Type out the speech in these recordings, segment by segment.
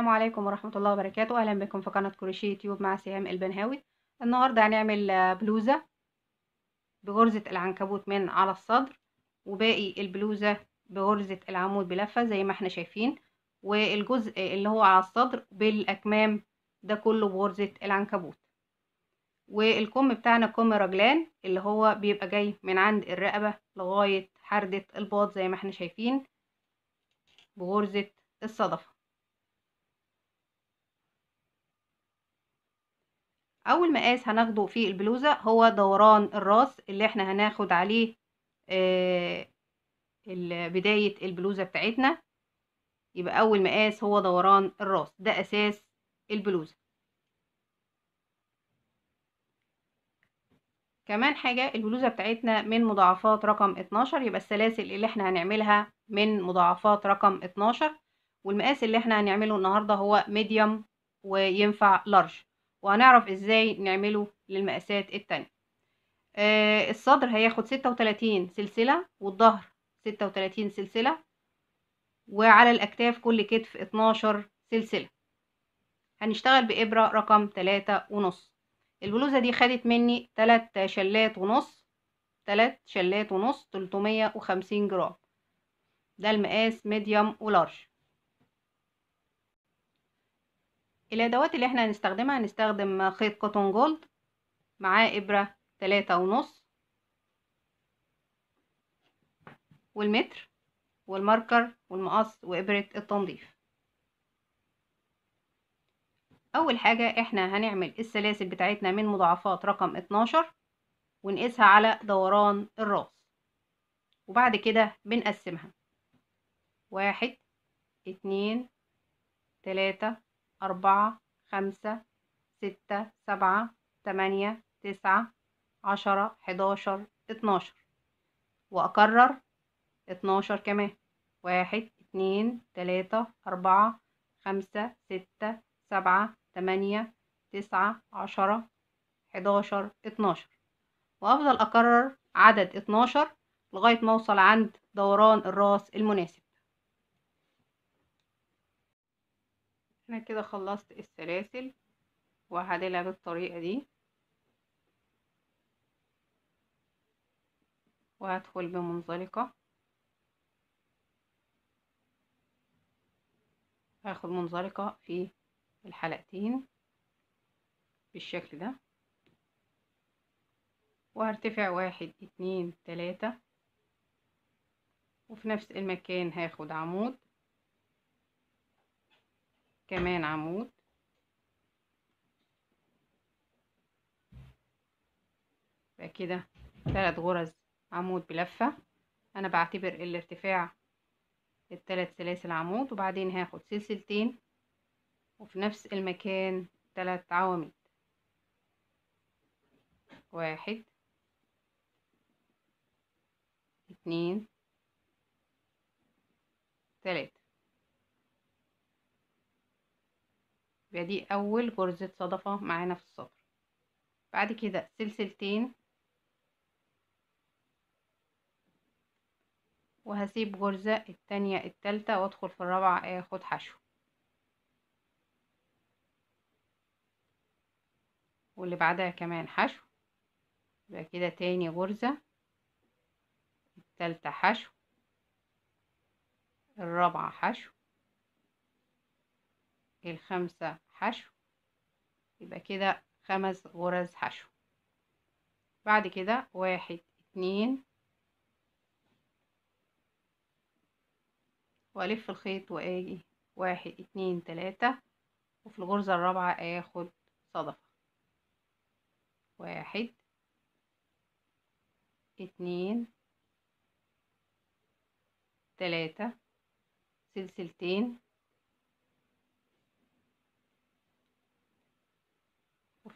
السلام عليكم ورحمة الله وبركاته أهلا بكم في قناة كروشيه يوتيوب مع سهام البنهاوي النهاردة هنعمل آه، بلوزة بغرزة العنكبوت من على الصدر وباقي البلوزة بغرزة العمود بلفة زي ما احنا شايفين والجزء اللي هو على الصدر بالأكمام ده كله بغرزة العنكبوت والكم بتاعنا كم رجلان اللي هو بيبقى جاي من عند الرقبة لغاية حردة الباط زي ما احنا شايفين بغرزة الصدفة اول مقاس هناخده في البلوزة هو دوران الراس اللي احنا هناخد عليه آه، بداية البلوزة بتاعتنا يبقى اول مقاس هو دوران الراس ده اساس البلوزة كمان حاجة البلوزة بتاعتنا من مضاعفات رقم 12 يبقى السلاسل اللي احنا هنعملها من مضاعفات رقم 12 والمقاس اللي احنا هنعمله النهاردة هو ميديوم وينفع لارج وهنعرف ازاي نعمله للمقاسات التانية آه الصدر هياخد ستة وتلاتين سلسلة والظهر ستة وتلاتين سلسلة وعلى الأكتاف كل كتف اتناشر سلسلة هنشتغل بإبرة رقم تلاتة ونص البلوزة دي خدت مني تلات شلات ونص تلات شلات ونص تلتمية وخمسين جرام ده المقاس ميديوم ولارج الادوات اللي احنا هنستخدمها هنستخدم خيط كوتون جولد معاه ابرة تلاتة ونص والمتر والماركر والمقص وابرة التنظيف اول حاجة احنا هنعمل السلاسل بتاعتنا من مضاعفات رقم 12 ونقيسها على دوران الراس وبعد كده بنقسمها واحد اتنين تلاتة أربعة خمسة ستة سبعة تمانية تسعة عشرة حداشر اتناشر وأكرر اتناشر كمان واحد اتنين تلاتة أربعة خمسة ستة سبعة تمانية تسعة عشرة حداشر اتناشر وأفضل أكرر عدد اتناشر لغاية ما أوصل عند دوران الراس المناسب انا كده خلصت السلاسل وهعدلها بالطريقة دي وهدخل بمنزلقة هاخد منزلقة في الحلقتين بالشكل ده وهرتفع واحد اتنين تلاتة وفي نفس المكان هاخد عمود كمان عمود يبقى كده ثلاث غرز عمود بلفة انا بعتبر الارتفاع الثلاث سلاسل عمود وبعدين هاخد سلسلتين وفي نفس المكان ثلاث عواميد واحد اتنين تلاتة يبقى دي أول غرزة صدفة معانا في السطر بعد كده سلسلتين وهسيب غرزة التانية التالتة وادخل في الرابعة اخد آه، حشو واللي بعدها كمان حشو يبقى كده تاني غرزة التالتة حشو الرابعة حشو الخمسة حشو يبقى كده خمس غرز حشو بعد كده واحد اتنين والف الخيط واجي واحد اتنين تلاتة وفي الغرزة الرابعة اخد صدفة واحد اتنين تلاتة سلسلتين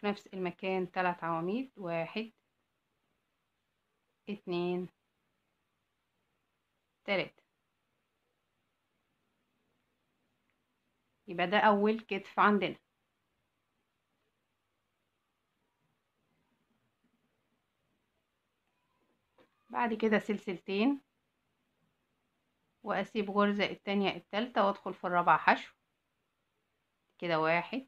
في نفس المكان ثلاث عواميد واحد اتنين تلاتة يبقى ده أول كتف عندنا بعد كده سلسلتين وأسيب غرزة التانية التالتة وأدخل في الرابعة حشو كده واحد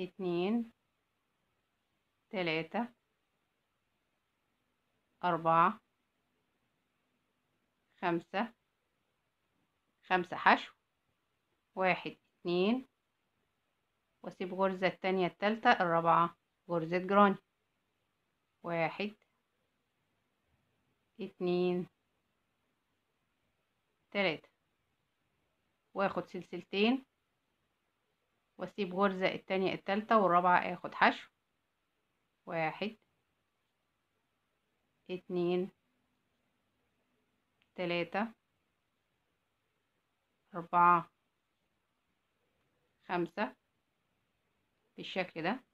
اتنين تلاتة أربعة خمسة خمسة حشو واحد اتنين واسيب غرزة التانية التالتة الرابعة غرزة جراني واحد اتنين تلاتة واخد سلسلتين واسيب غرزة التانية التالتة والرابعة اخد حشو واحد اتنين تلاتة أربعة خمسة بالشكل ده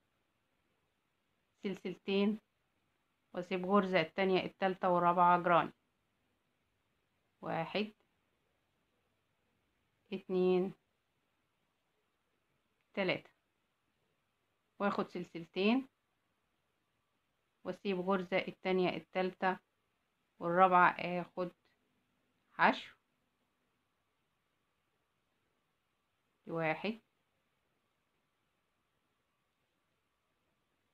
سلسلتين واسيب غرزة التانية التالتة والرابعة جراني واحد اتنين ثلاثة واخد سلسلتين واسيب غرزة التانية التالتة والرابعة اخد حشو واحد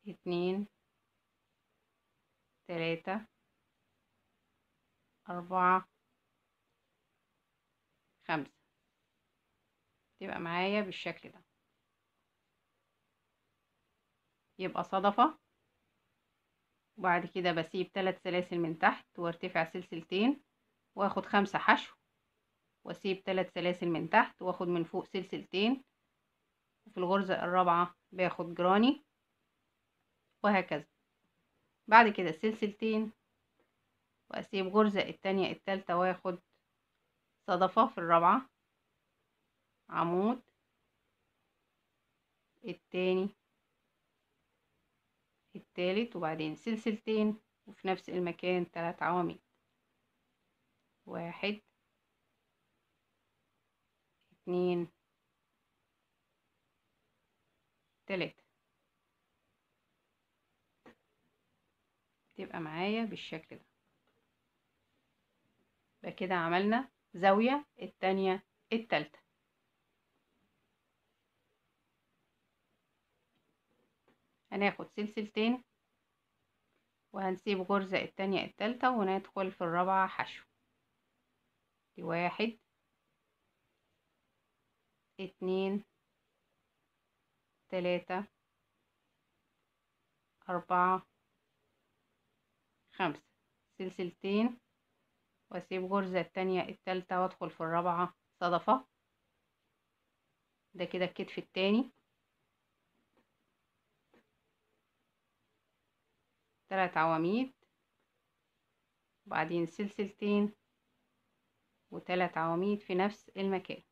اتنين تلاتة أربعة خمسة تبقى معايا بالشكل ده يبقى صدفة وبعد كده بسيب ثلاث سلاسل من تحت وارتفع سلسلتين واخد خمسة حشو واسيب ثلاث سلاسل من تحت واخد من فوق سلسلتين وفي الغرزة الرابعة باخد جراني وهكذا بعد كده سلسلتين واسيب غرزة التانية التالتة واخد صدفة في الرابعة عمود التاني التالت وبعدين سلسلتين وفي نفس المكان تلات عواميد واحد اتنين تلاتة تبقى معايا بالشكل ده يبقى كده عملنا زاوية التانية التالتة هناخد سلسلتين وهنسيب غرزة التانية التالتة وندخل في الرابعة حشو دي واحد اتنين تلاتة أربعة خمسة سلسلتين واسيب غرزة التانية التالتة وادخل في الرابعة صدفة ده كده الكتف التاني ثلاث عواميد وبعدين سلسلتين وثلاث عواميد في نفس المكان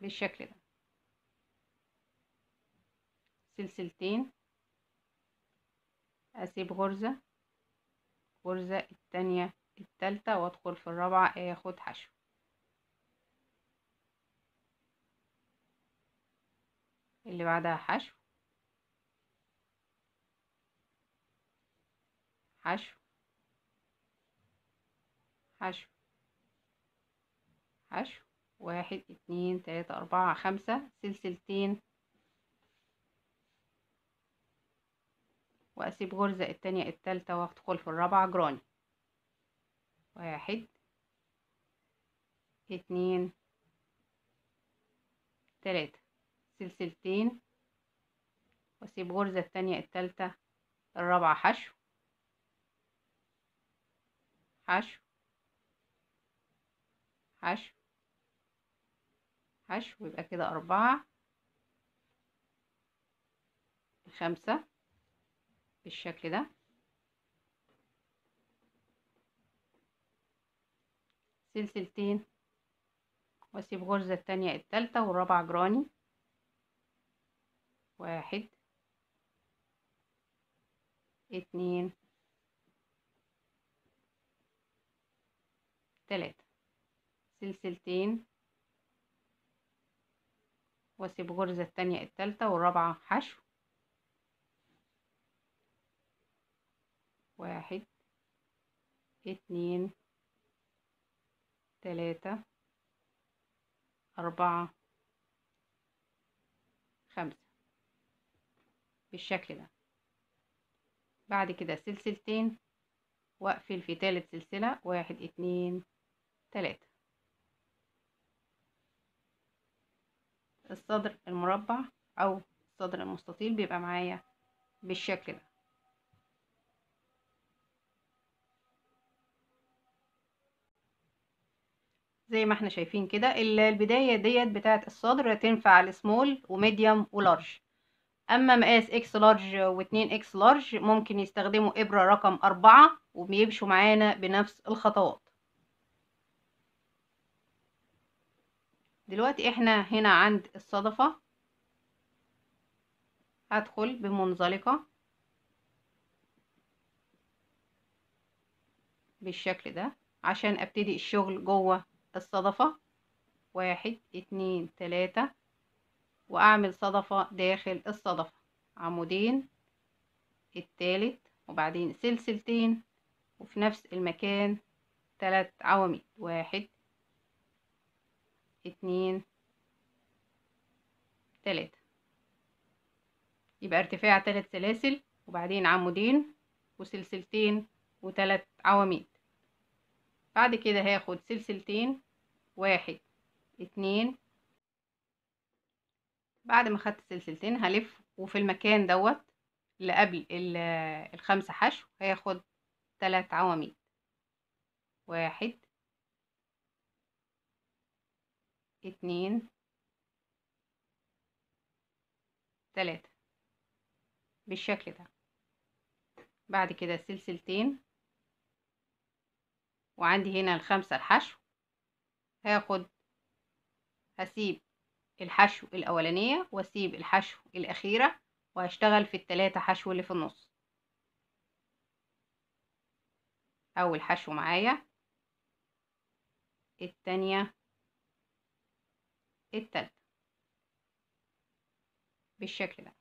بالشكل ده سلسلتين اسيب غرزة غرزة التانية التالتة وادخل في الرابعة اخد حشو اللي بعدها حشو حشو حشو حشو واحد اتنين تلاتة أربعة خمسة سلسلتين وأسيب غرزة التانية التالتة وأدخل في الرابعة جراني واحد اتنين تلاتة سلسلتين واسيب غرزة التانية التالتة الرابعة حشو حشو حشو حشو يبقى كده أربعة خمسة بالشكل ده سلسلتين واسيب غرزة التانية التالتة والرابعة جراني واحد اتنين تلاتة سلسلتين واسيب غرزة الثانية الثالثة والرابعة حشو واحد اتنين تلاتة أربعة خمسة بالشكل ده بعد كده سلسلتين واقفل في تالت سلسلة واحد اتنين تلاتة الصدر المربع او الصدر المستطيل بيبقى معايا بالشكل ده زي ما احنا شايفين كده البداية ديت بتاعت الصدر تنفع لسمول وميديوم ولارج اما مقاس اكس لارج واتنين اكس لارج ممكن يستخدموا ابرة رقم اربعة وبيمشوا معانا بنفس الخطوات دلوقتي احنا هنا عند الصدفة هدخل بمنزلقة بالشكل ده عشان ابتدي الشغل جوه الصدفة واحد اتنين تلاتة واعمل صدفة داخل الصدفة عمودين التالت وبعدين سلسلتين وفي نفس المكان ثلاث عواميد واحد اتنين تلاتة يبقى ارتفاع تلات سلاسل وبعدين عمودين وسلسلتين وتلات عواميد بعد كده هاخد سلسلتين واحد اتنين بعد ما خدت سلسلتين هلف وفي المكان دوت اللي قبل الخمسة حشو هياخد تلات عواميد واحد اتنين تلاتة بالشكل ده بعد كده سلسلتين وعندي هنا الخمسة الحشو هاخد هسيب الحشو الأولانية وأسيب الحشو الأخيرة وهشتغل في التلاتة حشو اللي في النص أول حشو معايا الثانيه التالتة بالشكل ده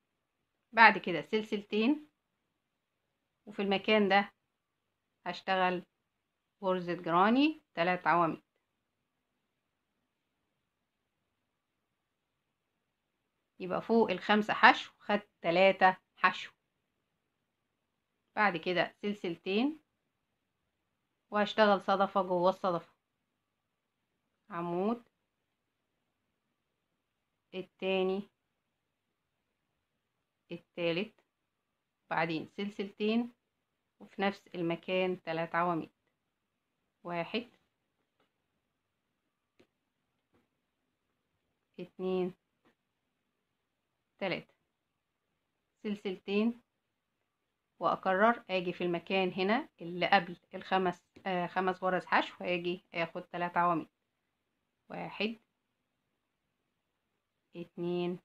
بعد كده سلسلتين وفي المكان ده هشتغل غرزة جراني تلات عواميد يبقى فوق الخمسة حشو خد تلاتة حشو بعد كده سلسلتين وهشتغل صدفة جوه الصدفة عمود التاني التالت بعدين سلسلتين وفي نفس المكان تلات عواميد واحد اتنين ثلاثة سلسلتين واكرر اجي في المكان هنا اللي قبل الخمس آه خمس غرز حشو هاجي اخد تلات عواميد واحد اتنين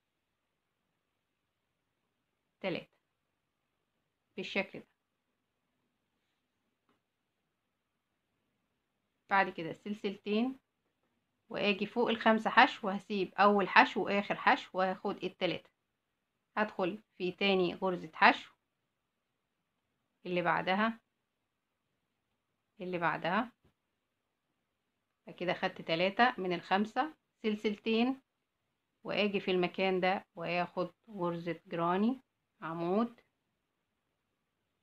تلاتة بالشكل ده بعد كده سلسلتين واجي فوق الخمسة حشو وهسيب اول حشو واخر حشو وهاخد التلاتة هدخل في تاني غرزة حشو اللي بعدها اللي بعدها كده خدت تلاتة من الخمسة سلسلتين واجي في المكان ده واخد غرزة جراني عمود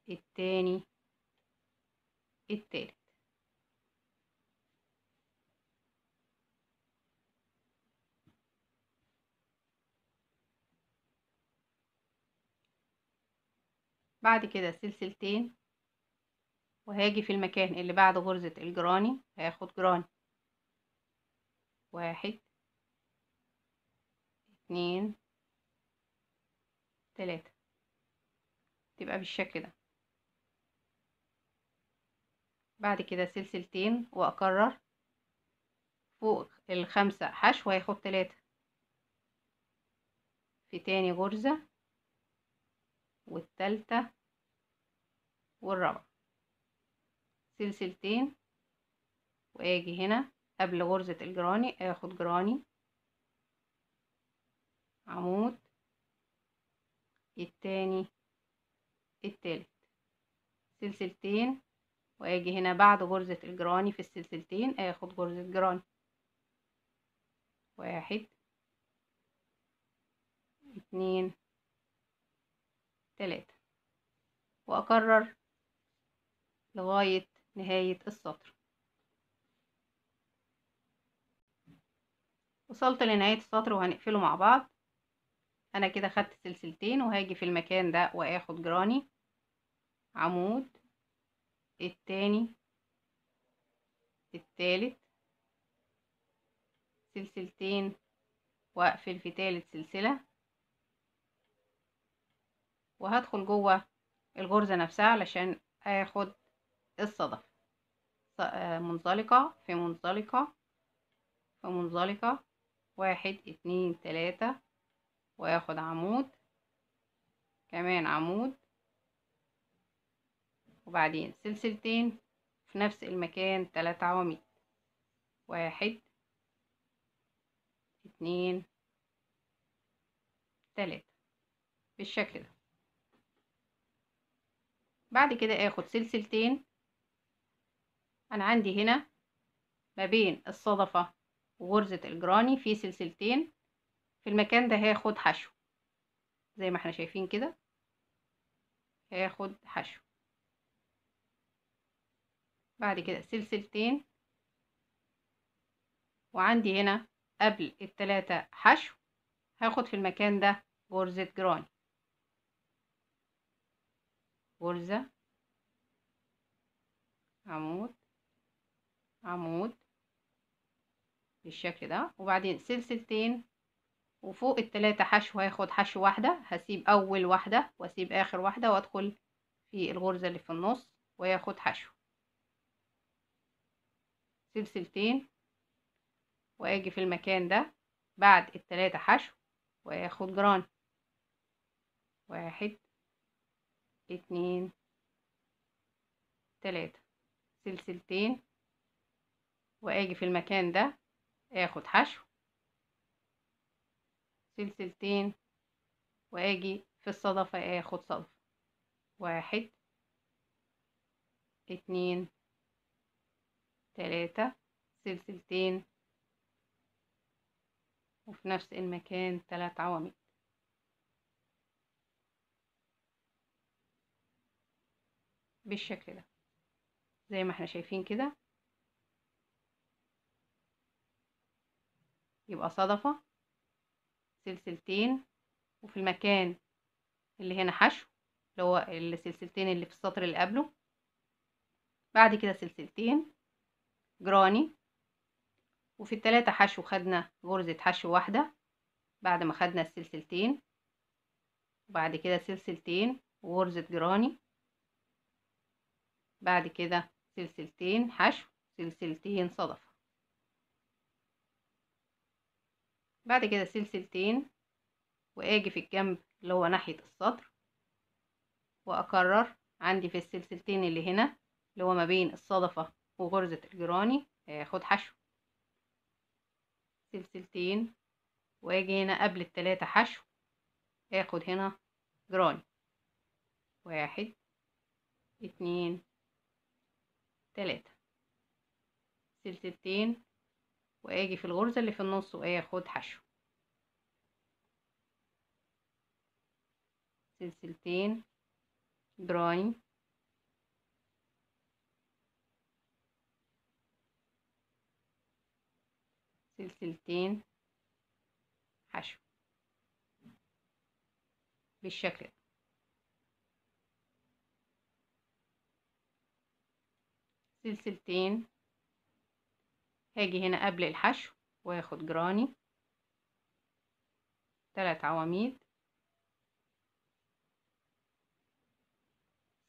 التاني التالت بعد كده سلسلتين وهاجي في المكان اللي بعد غرزة الجراني هاخد جراني واحد اتنين تلاتة تبقى بالشكل ده بعد كده سلسلتين واكرر فوق الخمسة حشو هاخد تلاتة في تاني غرزة والثالثة والرابعة سلسلتين واجي هنا قبل غرزة الجراني اخد جراني عمود التاني التالت سلسلتين واجي هنا بعد غرزة الجراني في السلسلتين اخد غرزة جراني واحد اتنين ثلاثة وأكرر لغاية نهاية السطر وصلت لنهاية السطر وهنقفله مع بعض أنا كده خدت سلسلتين وهاجي في المكان ده وآخد جراني عمود التاني الثالث سلسلتين وأقفل في تالت سلسلة وهدخل جوه الغرزة نفسها علشان اخد الصدف آه، منزلقة في منزلقة في منزلقة واحد اتنين تلاتة واخد عمود كمان عمود وبعدين سلسلتين في نفس المكان تلات عواميد واحد اتنين تلاتة بالشكل ده بعد كده اخد سلسلتين انا عندي هنا ما بين الصدفة وغرزة الجراني في سلسلتين في المكان ده هاخد حشو زي ما احنا شايفين كده هاخد حشو بعد كده سلسلتين وعندي هنا قبل التلاتة حشو هاخد في المكان ده غرزة جراني غرزة عمود عمود بالشكل ده وبعدين سلسلتين وفوق التلاتة حشو هاخد حشو واحدة هسيب أول واحدة وأسيب آخر واحدة وأدخل في الغرزة اللي في النص وياخد حشو سلسلتين وأجي في المكان ده بعد التلاتة حشو وأخد جران واحد اتنين تلاتة سلسلتين واجي في المكان ده اخد حشو سلسلتين واجي في الصدفة اخد صدفة واحد اتنين تلاتة سلسلتين وفي نفس المكان تلات عواميد بالشكل ده زي ما احنا شايفين كده يبقى صدفة سلسلتين وفي المكان اللي هنا حشو اللي هو السلسلتين اللي في السطر اللي قبله بعد كده سلسلتين جراني وفي التلاتة حشو خدنا غرزة حشو واحدة بعد ما خدنا السلسلتين وبعد كده سلسلتين وغرزة جراني بعد كده سلسلتين حشو سلسلتين صدفة بعد كده سلسلتين واجي في الجنب اللي هو ناحية الصدر واكرر عندي في السلسلتين اللي هنا اللي هو ما بين الصدفة وغرزة الجراني اخد آه، حشو سلسلتين واجي هنا قبل التلاتة حشو اخد هنا جراني واحد اتنين تلاتة سلسلتين واجي في الغرزة اللي في النص واخد حشو سلسلتين دراين سلسلتين حشو بالشكل ده سلسلتين هاجي هنا قبل الحشو واخد جراني تلات عواميد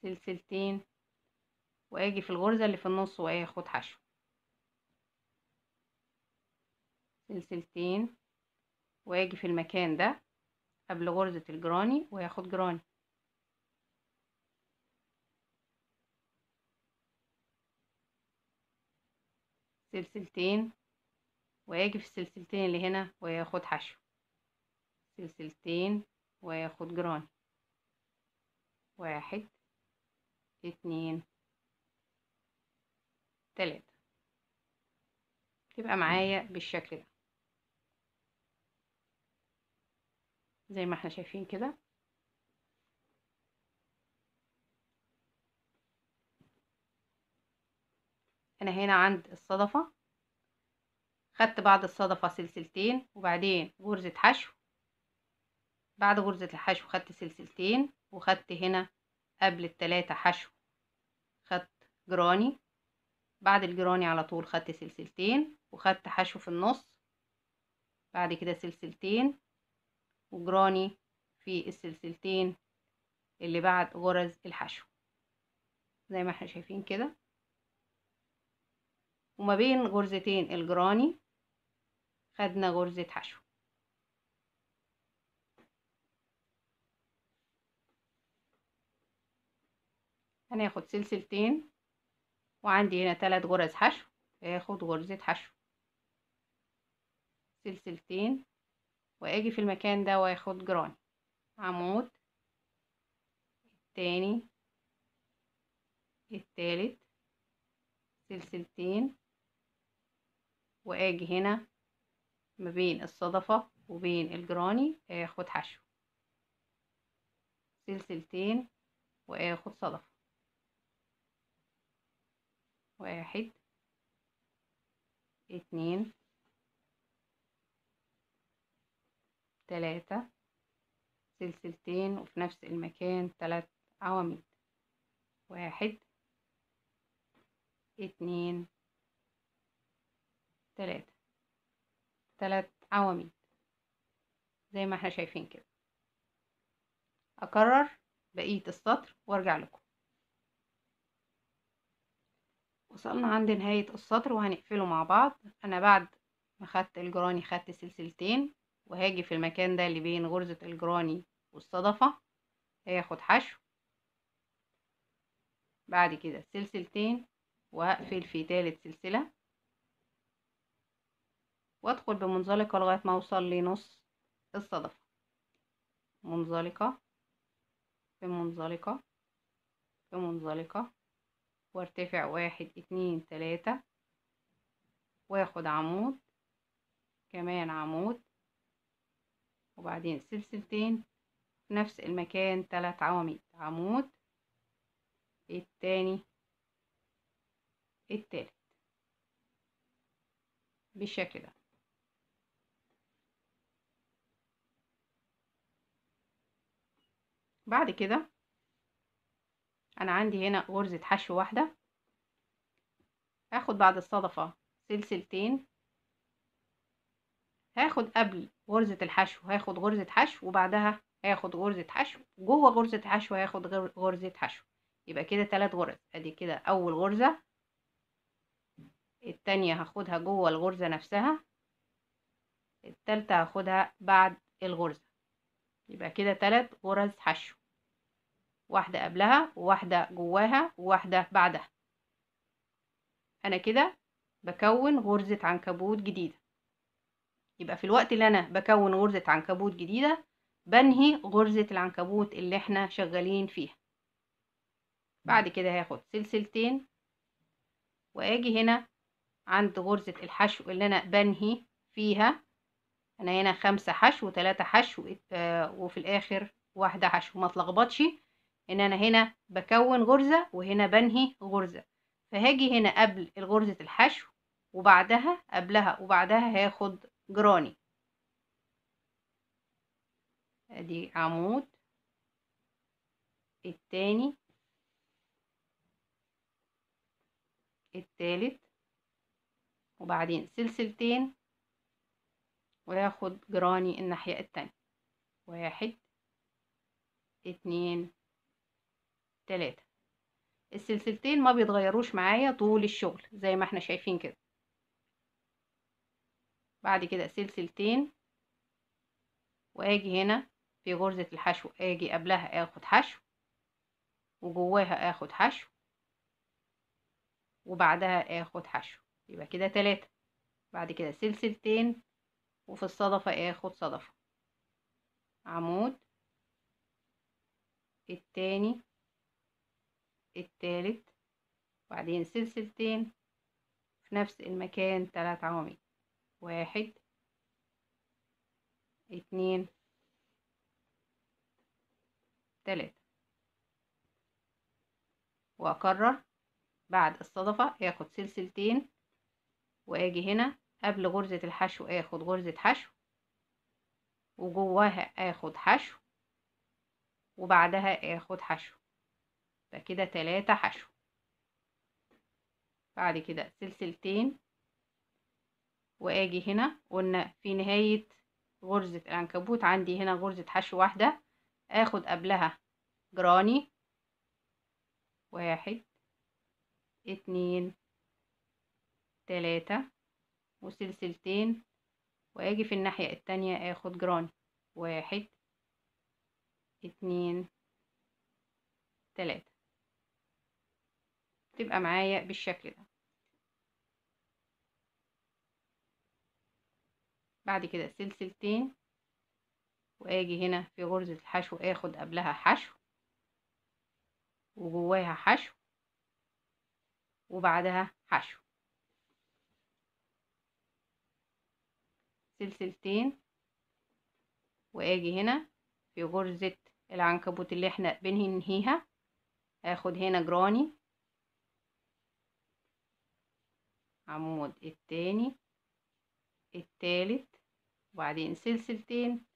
سلسلتين واجي في الغرزة اللي في النص واخد حشو سلسلتين واجي في المكان ده قبل غرزة الجراني واخد جراني سلسلتين واجي في السلسلتين اللي هنا واخد حشو سلسلتين واخد جران واحد اتنين تلاتة تبقى معايا بالشكل ده زي ما احنا شايفين كده انا هنا عند الصدفة خدت بعد الصدفة سلسلتين وبعدين غرزة حشو بعد غرزة الحشو خدت سلسلتين وخدت هنا قبل التلاتة حشو خدت جراني بعد الجراني على طول خدت سلسلتين وخدت حشو في النص بعد كده سلسلتين وجراني في السلسلتين اللي بعد غرز الحشو زي ما احنا شايفين كده وما بين غرزتين الجراني خدنا غرزة حشو هناخد سلسلتين وعندي هنا تلات غرز حشو هاخد غرزة حشو سلسلتين واجي في المكان ده واخد جراني عمود التاني التالت سلسلتين واجي هنا ما بين الصدفة وبين الجراني اخد آه، حشو سلسلتين واخد صدفة واحد اتنين تلاتة سلسلتين وفي نفس المكان تلات عواميد واحد اتنين تلاتة تلات عواميد زي ما احنا شايفين كده أكرر بقية السطر وارجع لكم وصلنا عند نهاية السطر وهنقفله مع بعض أنا بعد ما خدت الجراني خدت سلسلتين وهاجي في المكان ده اللي بين غرزة الجراني والصدفة هياخد حشو بعد كده سلسلتين وهقفل في تالت سلسلة وادخل بمنزلقة لغاية ما اوصل لنص الصدفة منزلقة في منزلقة في منزلقة وارتفع واحد اتنين تلاتة واخد عمود كمان عمود وبعدين سلسلتين في نفس المكان تلات عواميد عمود التاني التالت بالشكل ده بعد كده انا عندي هنا غرزة حشو واحدة هاخد بعد الصدفة سلسلتين هاخد قبل غرزة الحشو هاخد غرزة حشو وبعدها هاخد غرزة حشو جوه غرزة حشو هاخد غرزة حشو يبقى كده تلات غرز ادي كده اول غرزة التانية هاخدها جوه الغرزة نفسها التالتة هاخدها بعد الغرزة يبقى كده تلات غرز حشو واحدة قبلها وواحدة جواها وواحدة بعدها أنا كده بكون غرزة عنكبوت جديدة يبقى في الوقت اللي أنا بكون غرزة عنكبوت جديدة بنهي غرزة العنكبوت اللي احنا شغالين فيها بعد كده هاخد سلسلتين واجي هنا عند غرزة الحشو اللي انا بنهي فيها انا هنا خمسة حشو وتلاتة حشو آه، وفي الاخر واحدة حشو ما تلخبطش ان انا هنا بكون غرزة وهنا بنهي غرزة فهاجي هنا قبل غرزة الحشو وبعدها قبلها وبعدها هاخد جراني ادي عمود التاني التالت وبعدين سلسلتين وياخد جراني الناحية التانية واحد اتنين ثلاثة السلسلتين ما بيتغيروش معايا طول الشغل زي ما احنا شايفين كده بعد كده سلسلتين واجي هنا في غرزة الحشو اجي قبلها اخد حشو وجواها اخد حشو وبعدها اخد حشو يبقى كده تلاتة بعد كده سلسلتين وفي الصدفة اخد صدفة عمود التاني الثالث وبعدين سلسلتين في نفس المكان ثلاث عواميد واحد اتنين تلاتة وأكرر بعد الصدفة آخد سلسلتين وآجي هنا قبل غرزة الحشو آخد غرزة حشو وجواها آخد حشو وبعدها آخد حشو يبقى كده تلاتة حشو بعد كده سلسلتين واجي هنا قلنا في نهاية غرزة العنكبوت عندي هنا غرزة حشو واحدة اخد قبلها جراني واحد اتنين تلاتة وسلسلتين واجي في الناحية التانية اخد جراني واحد اتنين تلاتة تبقى معايا بالشكل ده بعد كده سلسلتين واجي هنا في غرزة الحشو اخد قبلها حشو وجواها حشو وبعدها حشو سلسلتين واجي هنا في غرزة العنكبوت اللي احنا بننهيها اخد هنا جراني عمود التاني التالت وبعدين سلسلتين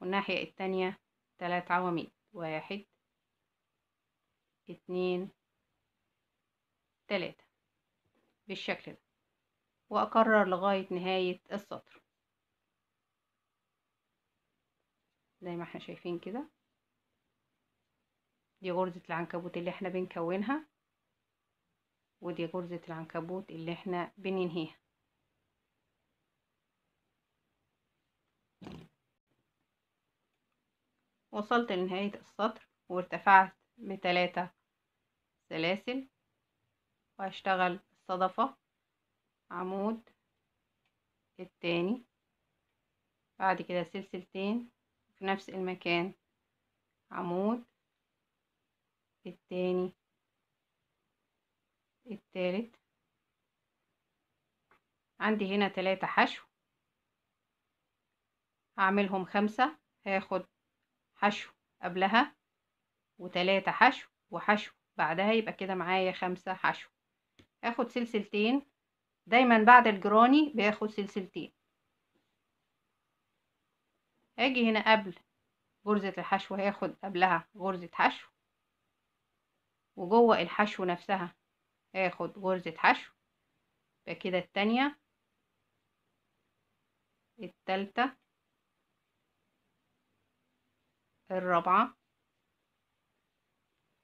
والناحية التانية تلات عواميد واحد اتنين تلاتة بالشكل ده وأكرر لغاية نهاية السطر زي ما احنا شايفين كده دي غرزة العنكبوت اللي احنا بنكونها ودي غرزة العنكبوت اللي احنا بننهيها وصلت لنهاية السطر وارتفعت بثلاثة سلاسل وهشتغل الصدفة عمود التاني بعد كده سلسلتين في نفس المكان عمود التاني التالت عندي هنا تلاتة حشو هعملهم خمسة هاخد حشو قبلها وتلاتة حشو وحشو بعدها يبقى كده معايا خمسة حشو هاخد سلسلتين دايما بعد الجراني باخد سلسلتين هاجي هنا قبل غرزة الحشو هاخد قبلها غرزة حشو وجوه الحشو نفسها هاخد غرزة حشو يبقى كده التانية التالتة الرابعة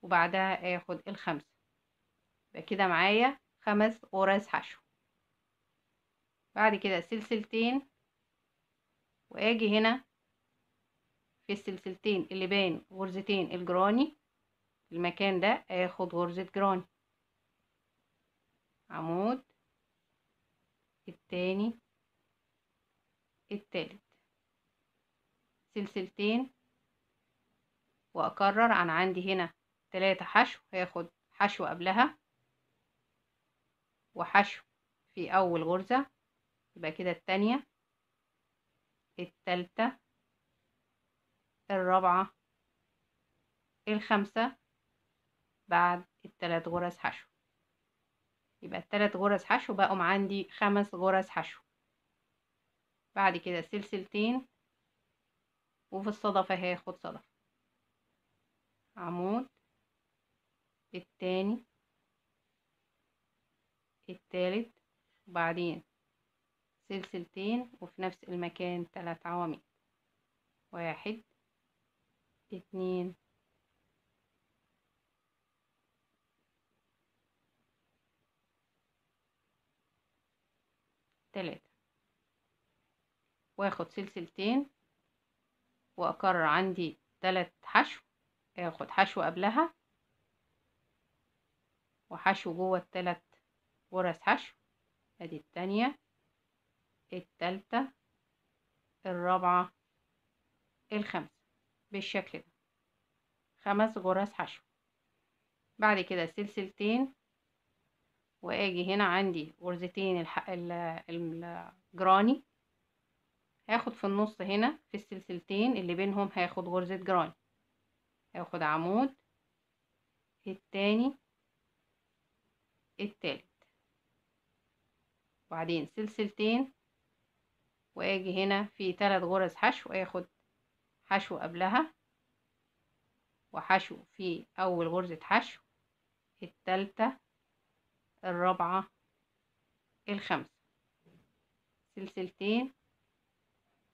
وبعدها اخد الخامسة يبقى كده معايا خمس غرز حشو بعد كده سلسلتين واجي هنا في السلسلتين اللي بين غرزتين الجراني المكان ده اخد غرزة جراني عمود التاني التالت سلسلتين واكرر انا عندي هنا تلاتة حشو هاخد حشو قبلها وحشو في اول غرزة يبقى كده التانية التالتة الرابعة الخامسة بعد التلات غرز حشو يبقى الثلاث غرز حشو بقوا عندي خمس غرز حشو بعد كده سلسلتين وفي الصدفة هاخد صدفة عمود التاني التالت وبعدين سلسلتين وفي نفس المكان تلات عواميد واحد اتنين تلاتة واخد سلسلتين واكرر عندي تلات حشو اخد حشو قبلها وحشو جوه التلات غرز حشو ادي التانية التالتة الرابعة الخامسة بالشكل ده خمس غرز حشو بعد كده سلسلتين واجي هنا عندي غرزتين الجراني هاخد في النص هنا في السلسلتين اللي بينهم هاخد غرزة جراني هاخد عمود التاني التالت وبعدين سلسلتين واجي هنا في ثلاث غرز حشو اخد حشو قبلها وحشو في اول غرزة حشو التالتة الرابعة الخامسة سلسلتين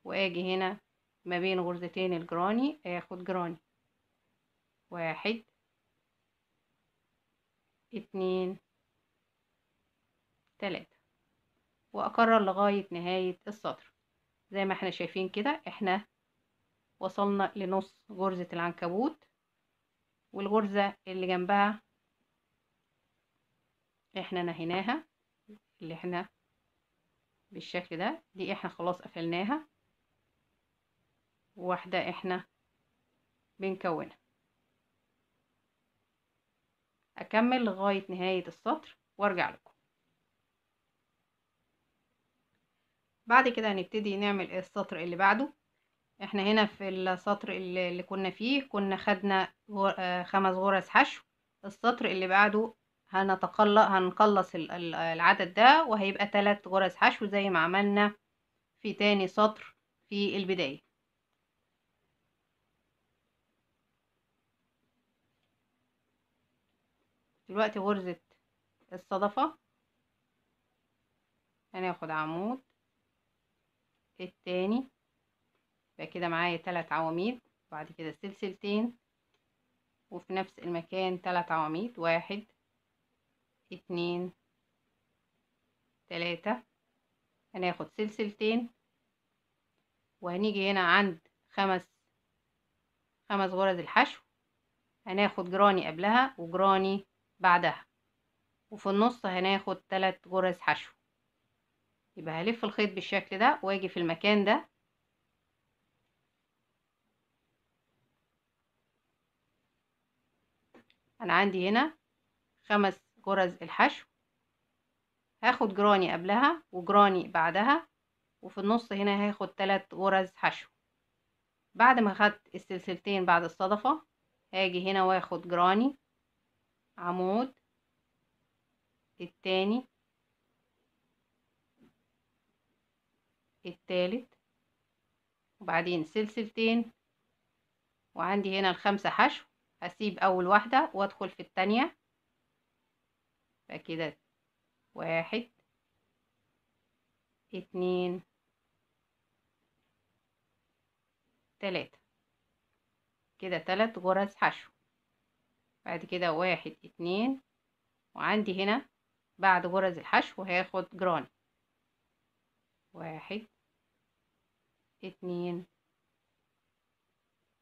واجي هنا ما بين غرزتين الجراني اخد جراني واحد اتنين تلاتة واكرر لغاية نهاية السطر زي ما احنا شايفين كده احنا وصلنا لنص غرزة العنكبوت والغرزة اللي جنبها احنا نهيناها اللي احنا بالشكل ده دي احنا خلاص قفلناها واحدة احنا بنكونها اكمل لغاية نهاية السطر وارجع لكم بعد كده هنبتدي نعمل السطر اللي بعده احنا هنا في السطر اللي كنا فيه كنا خدنا آه، خمس غرز حشو السطر اللي بعده هنتقل هنقلص العدد ده وهيبقى ثلاث غرز حشو زي ما عملنا في تاني سطر في البداية دلوقتي غرزة الصدفة هناخد عمود التاني يبقى كده معايا تلات عواميد بعد كده سلسلتين وفي نفس المكان تلات عواميد واحد اتنين تلاتة هناخد سلسلتين وهنيجي هنا عند خمس خمس غرز الحشو هناخد جراني قبلها وجراني بعدها وفي النص هناخد تلات غرز حشو يبقى هلف الخيط بالشكل ده واجي في المكان ده انا عندي هنا خمس جرز الحشو هاخد جراني قبلها وجراني بعدها وفي النص هنا هاخد تلات غرز حشو بعد ما خدت السلسلتين بعد الصدفة هاجي هنا واخد جراني عمود التاني التالت وبعدين سلسلتين وعندي هنا الخمسة حشو هسيب اول واحدة وادخل في التانية يبقى كده واحد اتنين تلاتة كده تلات غرز حشو بعد كده واحد اتنين وعندي هنا بعد غرز الحشو هاخد جراني واحد اتنين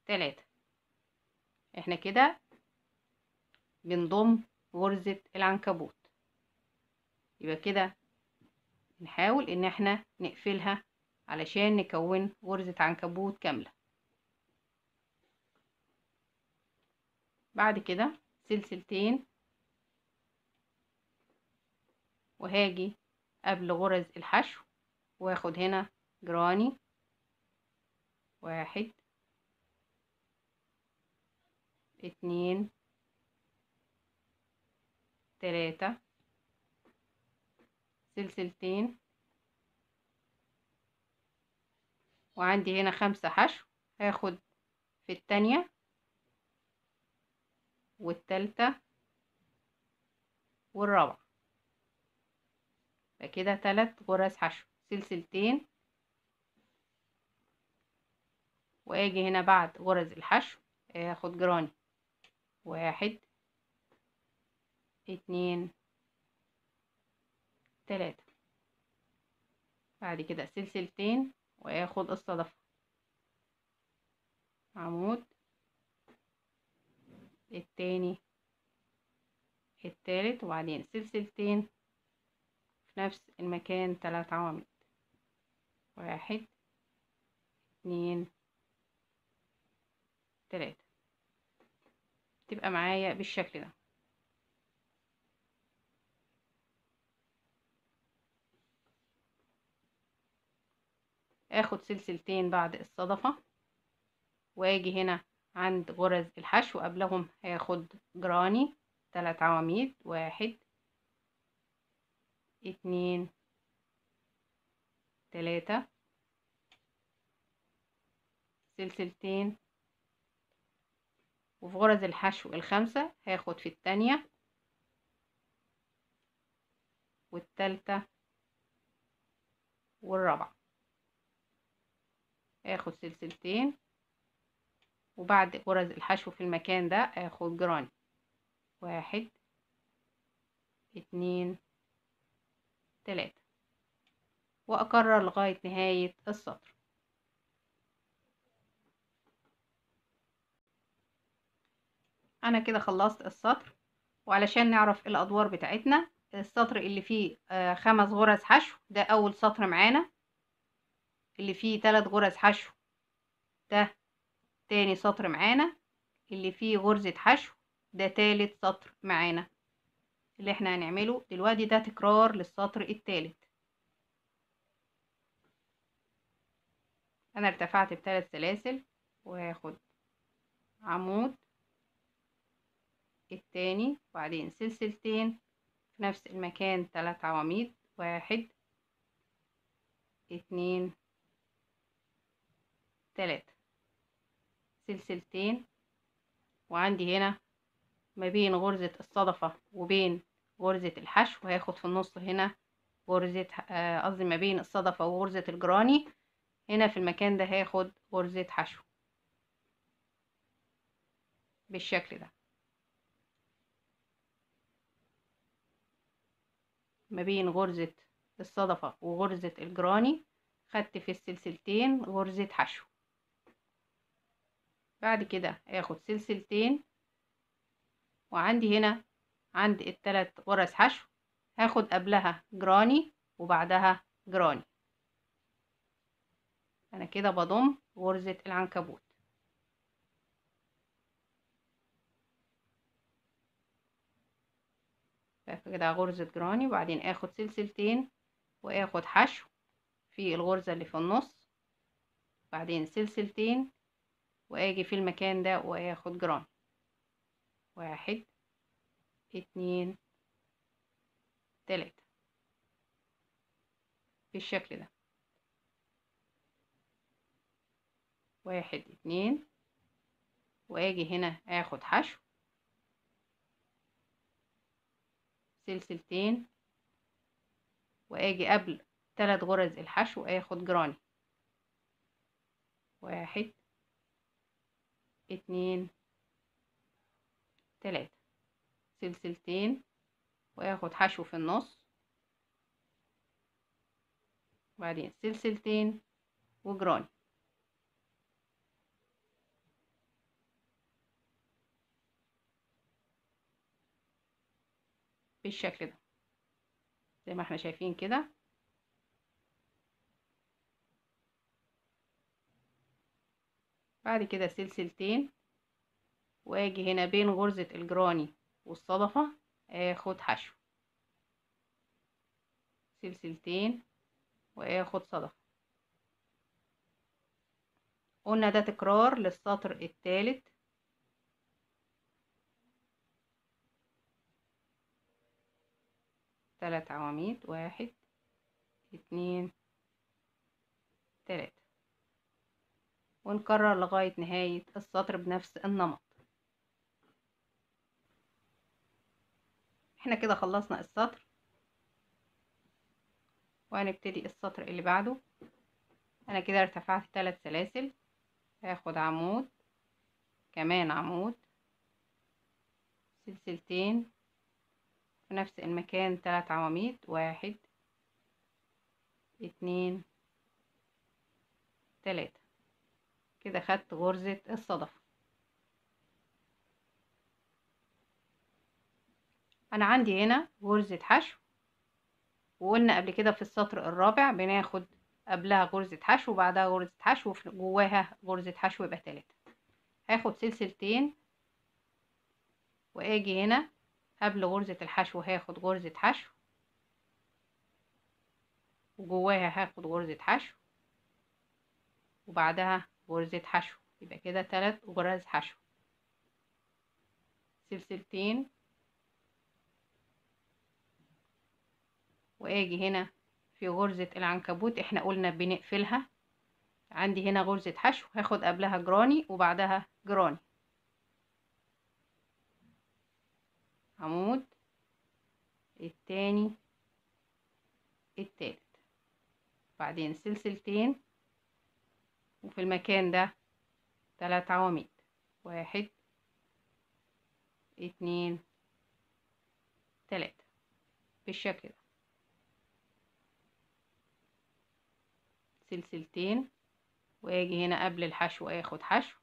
تلاتة احنا كده بنضم غرزة العنكبوت يبقى كده نحاول ان احنا نقفلها علشان نكون غرزة عنكبوت كاملة بعد كده سلسلتين وهاجي قبل غرز الحشو واخد هنا جراني واحد اتنين تلاتة سلسلتين وعندي هنا خمسة حشو هاخد في التانية والتالتة والرابعة فكده تلات غرز حشو سلسلتين واجي هنا بعد غرز الحشو آه، هاخد جراني واحد اتنين تلاتة بعد كده سلسلتين واخد الصدفة عمود التاني التالت وبعدين سلسلتين في نفس المكان تلات عواميد واحد اتنين تلاتة تبقى معايا بالشكل ده اخد سلسلتين بعد الصدفة واجي هنا عند غرز الحشو قبلهم هاخد جراني تلات عواميد واحد اتنين تلاتة سلسلتين وفي غرز الحشو الخمسة هاخد في التانية والتالتة والرابعة اخد سلسلتين وبعد غرز الحشو في المكان ده اخد جراني واحد اتنين تلاتة واكرر لغاية نهاية السطر انا كده خلصت السطر وعلشان نعرف الادوار بتاعتنا السطر اللي فيه آه، خمس غرز حشو ده اول سطر معانا اللي فيه تلات غرز حشو ده تاني سطر معانا اللي فيه غرزة حشو ده تالت سطر معانا اللي احنا هنعمله دلوقتي ده تكرار للسطر التالت انا ارتفعت بثلاث سلاسل وهاخد عمود التاني وبعدين سلسلتين في نفس المكان ثلاث عواميد واحد اتنين ثلاثة سلسلتين وعندي هنا ما بين غرزة الصدفة وبين غرزة الحشو هاخد في النص هنا غرزة آه، قصدي ما بين الصدفة وغرزة الجراني هنا في المكان ده هاخد غرزة حشو بالشكل ده ما بين غرزة الصدفة وغرزة الجراني خدت في السلسلتين غرزة حشو بعد كده هاخد سلسلتين وعندي هنا عند الثلاث غرز حشو هاخد قبلها جراني وبعدها جراني انا كده بضم غرزة العنكبوت كده طيب غرزة جراني وبعدين اخد سلسلتين واخد حشو في الغرزة اللي في النص بعدين سلسلتين واجي في المكان ده واخد جرام واحد اتنين تلاتة بالشكل ده واحد اتنين واجي هنا اخد حشو سلسلتين واجي قبل تلات غرز الحشو اخد جراني واحد اتنين تلاتة سلسلتين واخد حشو في النص وبعدين سلسلتين وجراني بالشكل ده زي ما احنا شايفين كده بعد كده سلسلتين واجي هنا بين غرزة الجراني والصدفة اخد آه، حشو سلسلتين واخد صدفة قلنا ده تكرار للسطر الثالث ثلاث عواميد واحد اتنين تلاتة ونكرر لغاية نهاية السطر بنفس النمط احنا كده خلصنا السطر وهنبتدي السطر اللي بعده انا كده ارتفعت ثلاث سلاسل هاخد عمود كمان عمود سلسلتين في نفس المكان ثلاث عواميد واحد اتنين تلاتة كده خدت غرزة الصدف انا عندي هنا غرزة حشو وقلنا قبل كده في السطر الرابع بناخد قبلها غرزة حشو وبعدها غرزة حشو وجواها غرزة حشو يبقى تلاتة هاخد سلسلتين واجي هنا قبل غرزة الحشو هاخد غرزة حشو وجواها هاخد غرزة حشو وبعدها غرزة حشو يبقى كده تلات غرز حشو سلسلتين واجي هنا في غرزة العنكبوت احنا قلنا بنقفلها عندي هنا غرزة حشو هاخد قبلها جراني وبعدها جراني عمود التاني التالت بعدين سلسلتين وفي المكان ده تلات عواميد واحد اتنين تلاتة بالشكل ده سلسلتين واجي هنا قبل الحشو اخد حشو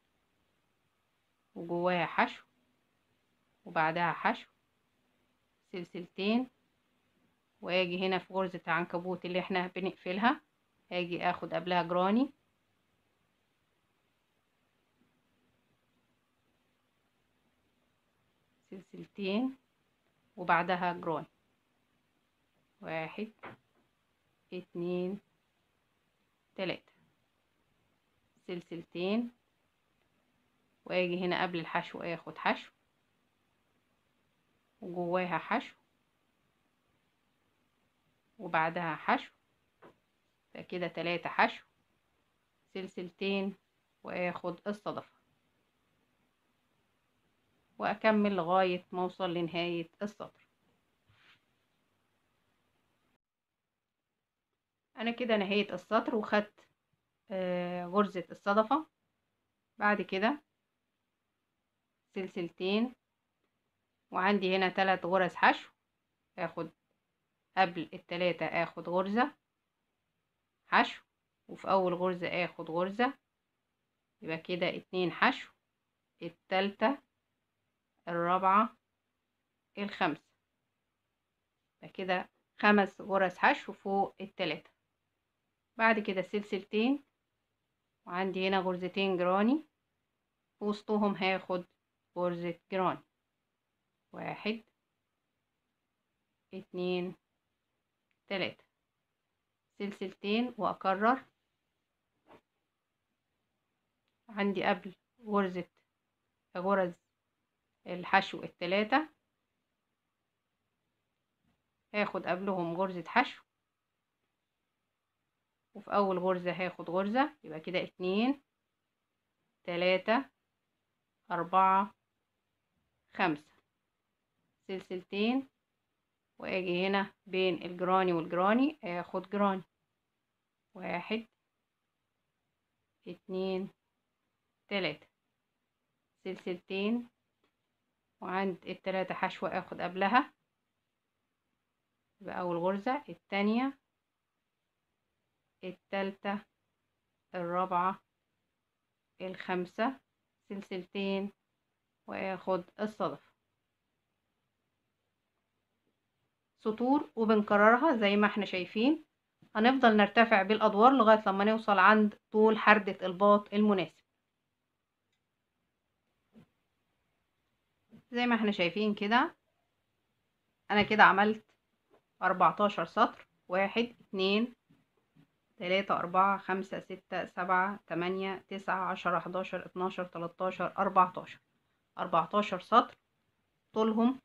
وجواها حشو وبعدها حشو سلسلتين واجي هنا في غرزة العنكبوت اللي احنا بنقفلها اجي اخد قبلها جراني سلسلتين وبعدها جرون واحد اتنين تلاتة سلسلتين واجي هنا قبل الحشو اخد حشو وجواها حشو وبعدها حشو فكده تلاتة حشو سلسلتين واخد الصدفة واكمل لغاية ما اوصل لنهاية السطر انا كده نهيت السطر وخدت آه، غرزة الصدفة بعد كده سلسلتين وعندي هنا ثلاث غرز حشو اخد قبل التلاتة اخد غرزة حشو وفي اول غرزة اخد غرزة يبقى كده اتنين حشو التالتة الرابعة الخمسة كده خمس غرز حشو فوق التلاتة بعد كده سلسلتين وعندي هنا غرزتين جراني وسطهم هاخد غرزة جراني واحد اتنين تلاتة سلسلتين وأكرر عندي قبل غرزة غرز الحشو الثلاثة هاخد قبلهم غرزة حشو وفي أول غرزة هاخد غرزة يبقى كده اتنين تلاتة أربعة خمسة سلسلتين وأجي هنا بين الجراني والجراني آخد جراني واحد اتنين تلاتة سلسلتين وعند التلاتة حشو اخد قبلها يبقى اول غرزة التانية التالتة الرابعة الخامسة سلسلتين واخد الصدف سطور وبنكررها زي ما احنا شايفين هنفضل نرتفع بالادوار لغاية لما نوصل عند طول حردة الباط المناسب زي ما احنا شايفين كده انا كده عملت 14 سطر واحد اتنين تلاتة أربعة خمسة ستة سبعة تمانية تسعة عشرة حداشر اتناشر تلاتاشر أربعتاشر أربعتاشر سطر طولهم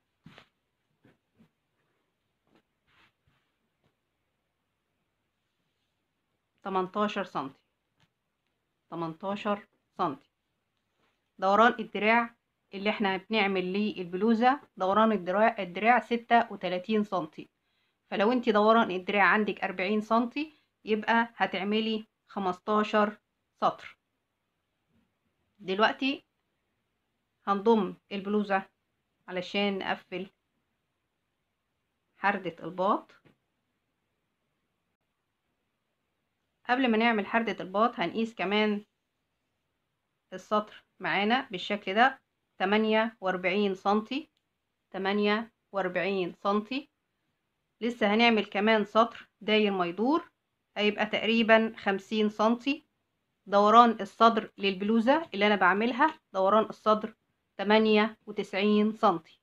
تمنتاشر سنتي تمنتاشر سنتي دوران الدراع اللي احنا بنعمل للبلوزة دوران الدراع, الدراع ستة وتلاتين سنتي فلو انت دوران الدراع عندك أربعين سنتي يبقى هتعملي خمستاشر سطر دلوقتي هنضم البلوزة علشان نقفل حردة الباط قبل ما نعمل حردة الباط هنقيس كمان السطر معانا بالشكل ده تمانية وأربعين سنتي تمانية وأربعين سنتي لسه هنعمل كمان سطر داير ما يدور هيبقى تقريبا خمسين سنتي دوران الصدر للبلوزة اللي أنا بعملها دوران الصدر تمانية وتسعين سنتي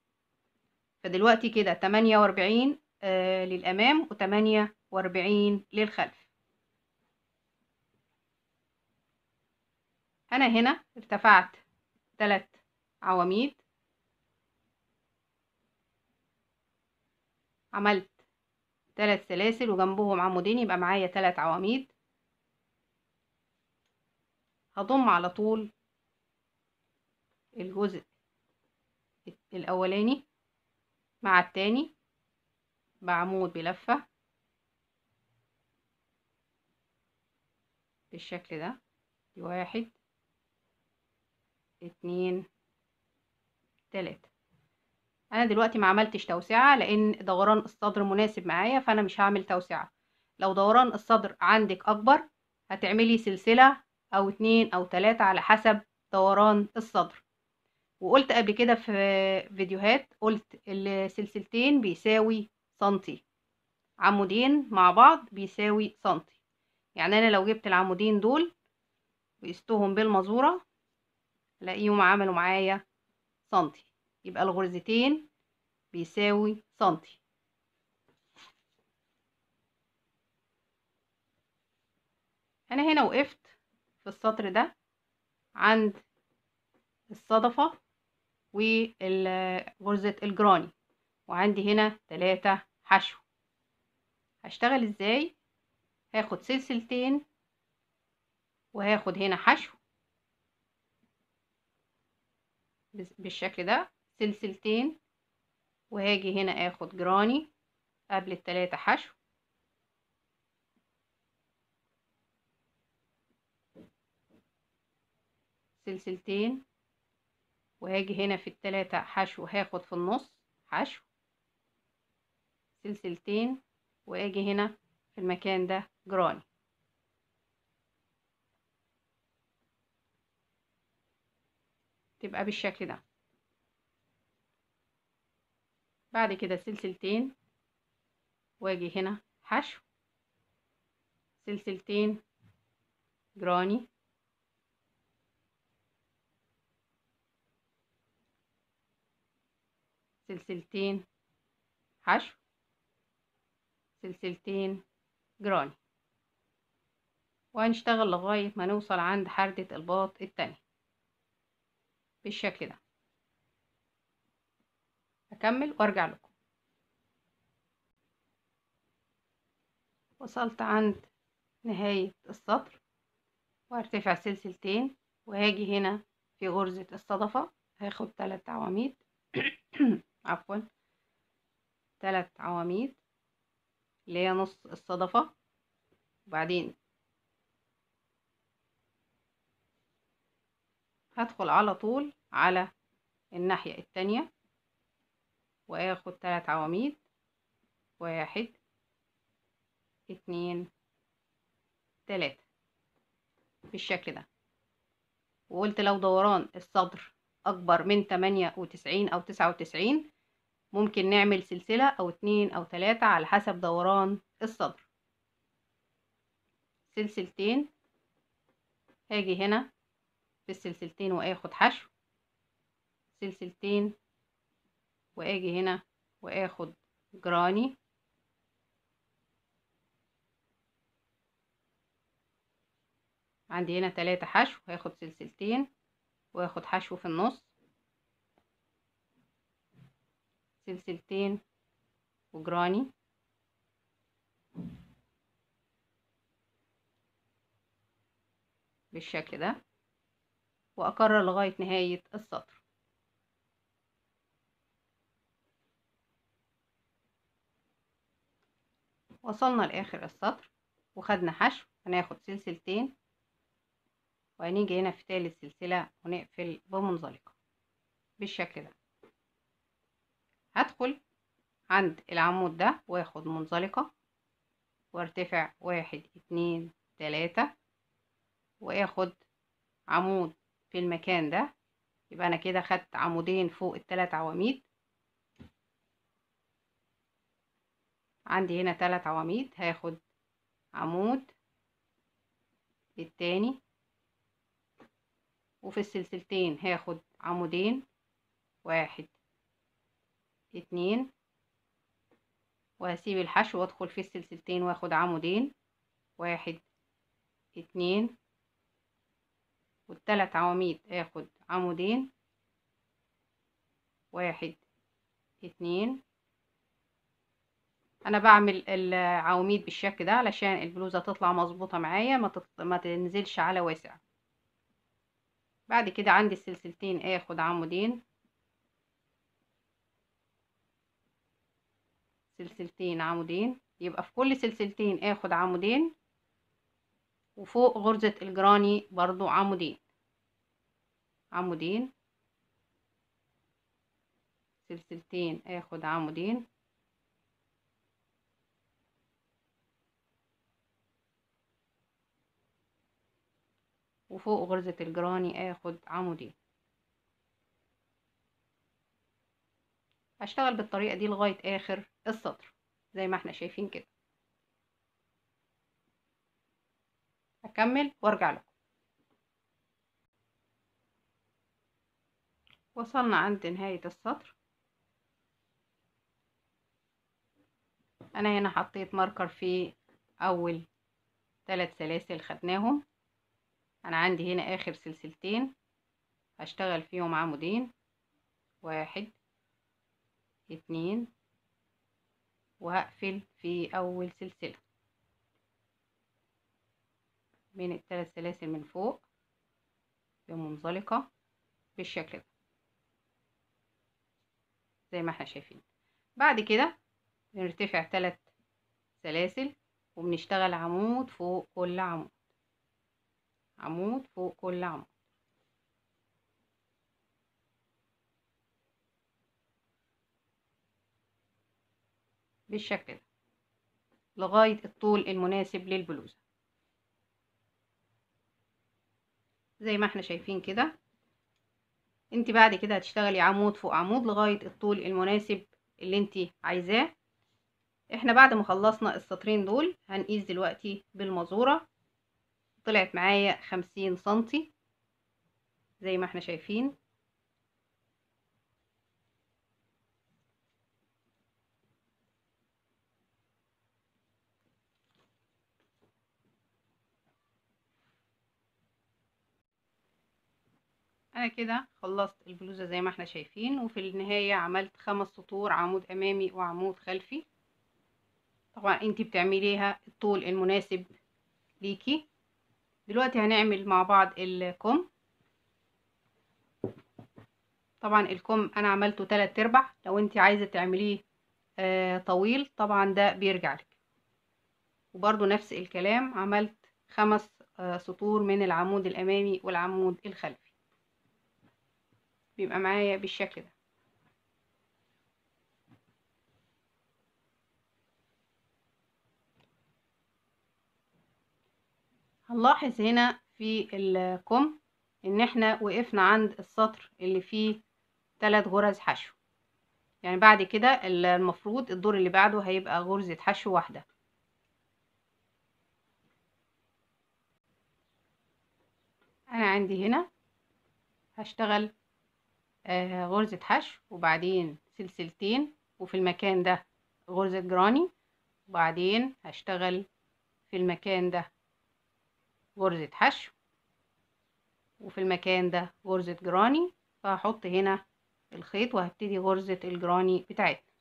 فدلوقتي كده تمانية وأربعين آه، للأمام وتمانية وأربعين للخلف أنا هنا ارتفعت تلات عواميد عملت ثلاث سلاسل وجنبهم عمودين يبقى معايا ثلاث عواميد هضم على طول الجزء الاولاني مع الثاني بعمود بلفة بالشكل ده واحد اتنين تلاتة انا دلوقتي ما عملتش توسعة لان دوران الصدر مناسب معايا فانا مش هعمل توسعة لو دوران الصدر عندك اكبر هتعملي سلسلة او اتنين او تلاتة على حسب دوران الصدر وقلت قبل كده في فيديوهات قلت السلسلتين بيساوي سنتي عمودين مع بعض بيساوي سنتي يعني انا لو جبت العمودين دول وقستهم بالمزورة الاقيهم عملوا معايا سنتي يبقى الغرزتين بيساوي سنتي انا هنا وقفت في السطر ده عند الصدفة وغرزة الجراني وعندي هنا تلاتة حشو هشتغل ازاي هاخد سلسلتين وهاخد هنا حشو بالشكل ده سلسلتين وهاجي هنا اخد جراني قبل التلاتة حشو سلسلتين وهاجي هنا في التلاتة حشو هاخد في النص حشو سلسلتين واجي هنا في المكان ده جراني تبقى بالشكل ده بعد كده سلسلتين واجي هنا حشو سلسلتين جراني سلسلتين حشو سلسلتين جراني وهنشتغل لغاية ما نوصل عند حردة الباط التانية بالشكل ده اكمل وارجع لكم وصلت عند نهاية السطر وارتفع سلسلتين وهاجي هنا في غرزة الصدفة هاخد تلات عواميد عفوا تلات عواميد اللي هي نص الصدفة وبعدين هدخل على طول على الناحية التانية واخد تلات عواميد واحد اتنين تلاتة بالشكل ده وقلت لو دوران الصدر أكبر من تمانية وتسعين أو تسعة وتسعين ممكن نعمل سلسلة أو اتنين أو تلاتة على حسب دوران الصدر سلسلتين هاجي هنا في السلسلتين واخد حشو سلسلتين واجي هنا واخد جراني عندي هنا تلاتة حشو هاخد سلسلتين واخد حشو في النص سلسلتين وجراني بالشكل ده وأكرر لغاية نهاية السطر وصلنا لآخر السطر وخدنا حشو هناخد سلسلتين وهنيجي هنا في تالت سلسلة ونقفل بمنزلقة بالشكل ده هدخل عند العمود ده واخد منزلقة وارتفع واحد اتنين تلاتة واخد عمود في المكان ده يبقى انا كده خدت عمودين فوق الثلاث عواميد عندي هنا ثلاث عواميد هاخد عمود الثاني وفي السلسلتين هاخد عمودين واحد اتنين وهسيب الحشو وادخل في السلسلتين واخد عمودين واحد اتنين والتلات عواميد اخد عمودين واحد اتنين انا بعمل العواميد بالشكل ده علشان البلوزه تطلع مظبوطه معايا ما, تط... ما تنزلش على واسع بعد كده عندي السلسلتين اخد عمودين سلسلتين عمودين يبقى في كل سلسلتين اخد عمودين وفوق غرزة الجراني برضو عمودين عمودين سلسلتين اخد عمودين وفوق غرزة الجراني اخد عمودين هشتغل بالطريقة دي لغاية اخر السطر زي ما احنا شايفين كده هكمل وارجع لكم وصلنا عند نهاية السطر انا هنا حطيت ماركر في اول ثلاث سلاسل خدناهم انا عندي هنا اخر سلسلتين هشتغل فيهم عمودين واحد اتنين وهقفل في اول سلسله من الثلاث سلاسل من فوق بمنزلقة بالشكل ده زي ما احنا شايفين بعد كده بنرتفع ثلاث سلاسل وبنشتغل عمود فوق كل عمود عمود فوق كل عمود بالشكل ده لغاية الطول المناسب للبلوزة زي ما احنا شايفين كده انت بعد كده هتشتغلي عمود فوق عمود لغاية الطول المناسب اللي انت عايزاه احنا بعد ما خلصنا السطرين دول هنقيس دلوقتي بالمزورة طلعت معايا خمسين سنتي زي ما احنا شايفين انا كده خلصت البلوزة زي ما احنا شايفين وفي النهاية عملت خمس سطور عمود امامي وعمود خلفي طبعا انت بتعمليها الطول المناسب ليكي دلوقتي هنعمل مع بعض الكم طبعا الكم انا عملته تلات ارباع لو انت عايزة تعمليه آه طويل طبعا ده بيرجع لك وبرده نفس الكلام عملت خمس آه سطور من العمود الامامي والعمود الخلفي بيبقى معايا بالشكل ده هنلاحظ هنا في الكم ان احنا وقفنا عند السطر اللي فيه ثلاث غرز حشو يعني بعد كده المفروض الدور اللي بعده هيبقى غرزة حشو واحدة انا عندي هنا هشتغل آه، غرزة حشو وبعدين سلسلتين وفي المكان ده غرزة جراني وبعدين هشتغل في المكان ده غرزة حشو وفي المكان ده غرزة جراني فهحط هنا الخيط وهبتدي غرزة الجراني بتاعتنا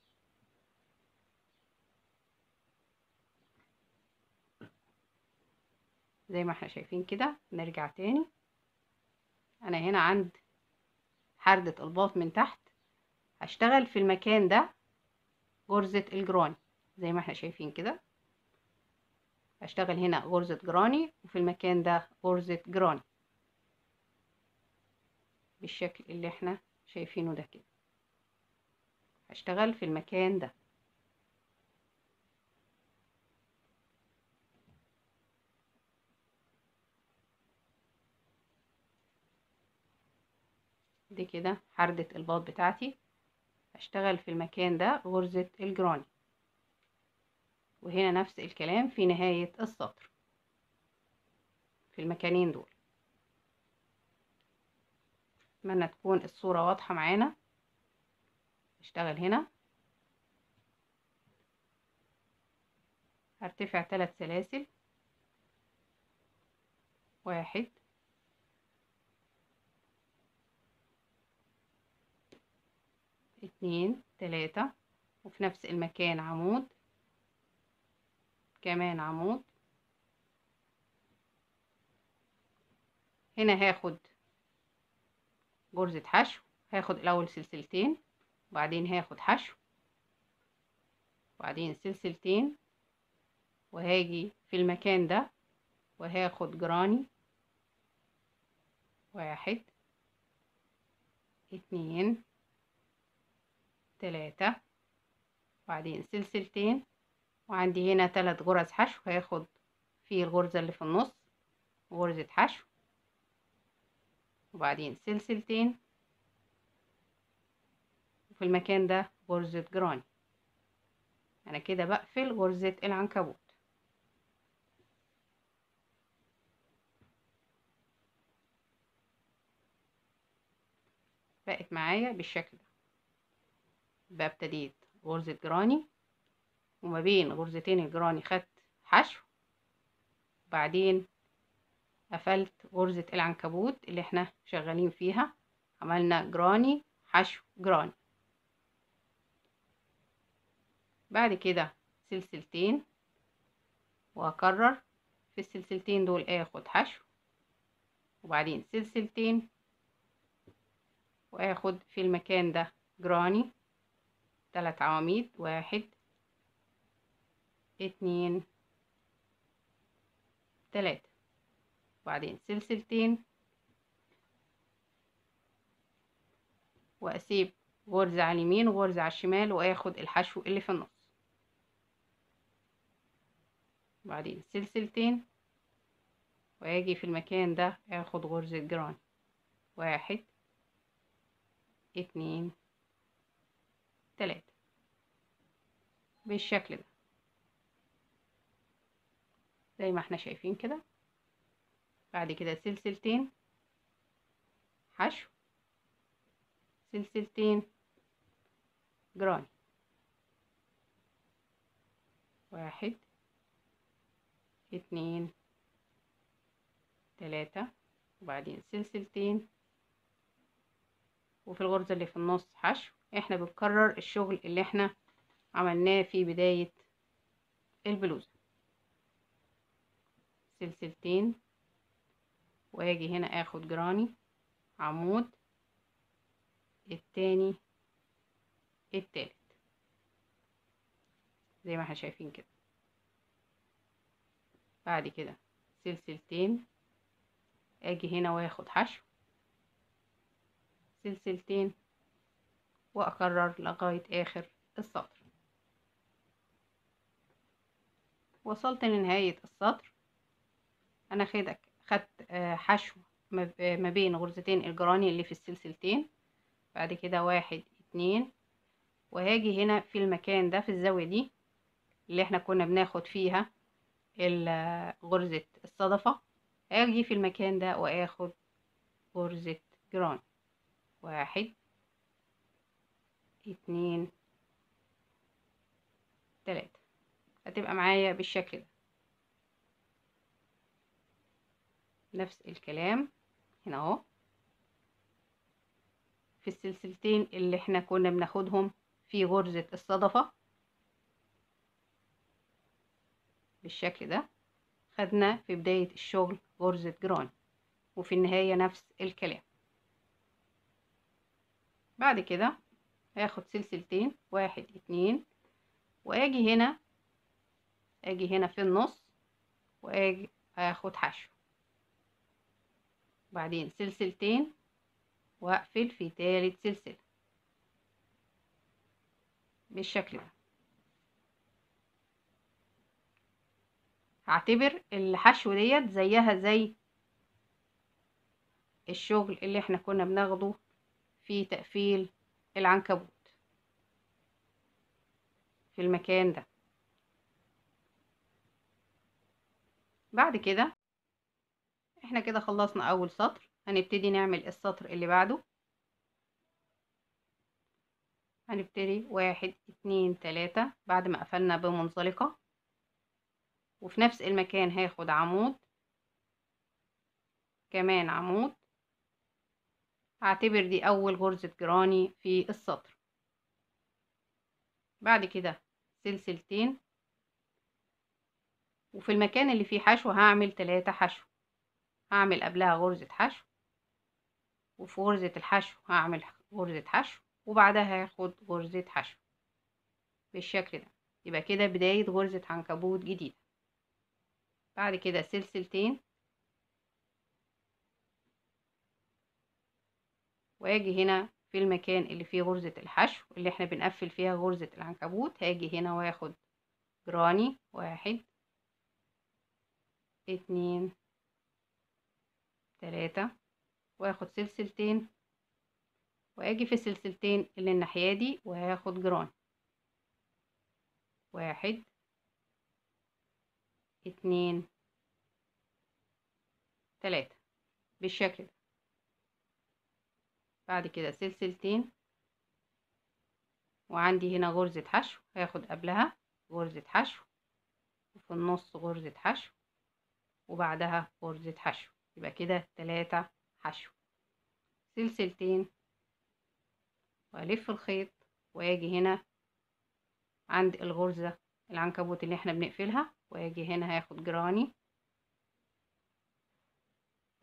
زي ما احنا شايفين كده نرجع تاني انا هنا عند حردة الباط من تحت هشتغل في المكان ده غرزة الجراني زي ما احنا شايفين كده هشتغل هنا غرزة جراني وفي المكان ده غرزة جراني بالشكل اللي احنا شايفينه ده كده هشتغل في المكان ده دي كده حردة الباط بتاعتي هشتغل في المكان ده غرزة الجراني وهنا نفس الكلام في نهاية السطر في المكانين دول اتمنى تكون الصورة واضحة معانا هشتغل هنا هرتفع ثلاث سلاسل واحد اتنين تلاتة وفي نفس المكان عمود كمان عمود هنا هاخد غرزة حشو هاخد الاول سلسلتين وبعدين هاخد حشو وبعدين سلسلتين وهاجي في المكان ده وهاخد جراني واحد اتنين تلاتة وبعدين سلسلتين وعندي هنا تلات غرز حشو هاخد في الغرزة اللي في النص غرزة حشو وبعدين سلسلتين وفي المكان ده غرزة جراني انا كده بقفل غرزة العنكبوت بقت معايا بالشكل ده بقى ابتديت غرزة جراني وما بين غرزتين الجراني خدت حشو وبعدين قفلت غرزة العنكبوت اللي احنا شغالين فيها عملنا جراني حشو جراني بعد كده سلسلتين واكرر في السلسلتين دول اخد حشو وبعدين سلسلتين واخد في المكان ده جراني تلات عواميد واحد اتنين تلاتة وبعدين سلسلتين واسيب غرزة على اليمين وغرزة على الشمال واخد الحشو اللي في النص وبعدين سلسلتين واجي في المكان ده اخد غرزة جران واحد اتنين تلاتة بالشكل ده زي ما احنا شايفين كده بعد كده سلسلتين حشو سلسلتين جراني واحد اتنين تلاتة وبعدين سلسلتين وفي الغرزة اللي في النص حشو احنا بنكرر الشغل اللي احنا عملناه في بداية البلوزة سلسلتين واجي هنا اخد جراني عمود التاني التالت زي ما احنا شايفين كده بعد كده سلسلتين اجي هنا واخد حشو سلسلتين وأكرر لغاية آخر السطر وصلت لنهاية السطر أنا خدك خدت آه، حشو ما بين غرزتين الجراني اللي في السلسلتين بعد كده واحد اتنين وهاجي هنا في المكان ده في الزاوية دي اللي احنا كنا بناخد فيها غرزة الصدفة هاجي في المكان ده واخد غرزة جراني واحد اتنين تلاتة هتبقى معايا بالشكل ده نفس الكلام هنا اهو في السلسلتين اللي احنا كنا بناخدهم في غرزة الصدفة بالشكل ده خدنا في بداية الشغل غرزة جران وفي النهاية نفس الكلام بعد كده هاخد سلسلتين واحد اتنين واجي هنا اجي هنا في النص واجي هاخد حشو بعدين سلسلتين واقفل في تالت سلسلة بالشكل ده هعتبر الحشو ديت زيها زي الشغل اللي احنا كنا بناخده في تقفيل العنكبوت في المكان ده بعد كده احنا كده خلصنا اول سطر هنبتدي نعمل السطر اللي بعده هنبتدي واحد اتنين تلاتة بعد ما قفلنا بمنزلقة وفي نفس المكان هاخد عمود كمان عمود هعتبر دي أول غرزة جراني في السطر بعد كده سلسلتين وفي المكان اللي فيه حشو هعمل تلاتة حشو هعمل قبلها غرزة حشو وفي غرزة الحشو هعمل غرزة حشو وبعدها هاخد غرزة حشو بالشكل ده يبقى كده بداية غرزة عنكبوت جديدة بعد كده سلسلتين واجي هنا في المكان اللي فيه غرزة الحشو اللي احنا بنقفل فيها غرزة العنكبوت هاجي هنا واخد جراني واحد اتنين تلاتة واخد سلسلتين واجي في السلسلتين اللي الناحية دي وهاخد جران واحد اتنين تلاتة بالشكل ده بعد كده سلسلتين وعندي هنا غرزة حشو هاخد قبلها غرزة حشو وفي النص غرزة حشو وبعدها غرزة حشو يبقى كده تلاتة حشو سلسلتين وألف الخيط وأجي هنا عند الغرزة العنكبوت اللي احنا بنقفلها وأجي هنا هاخد جراني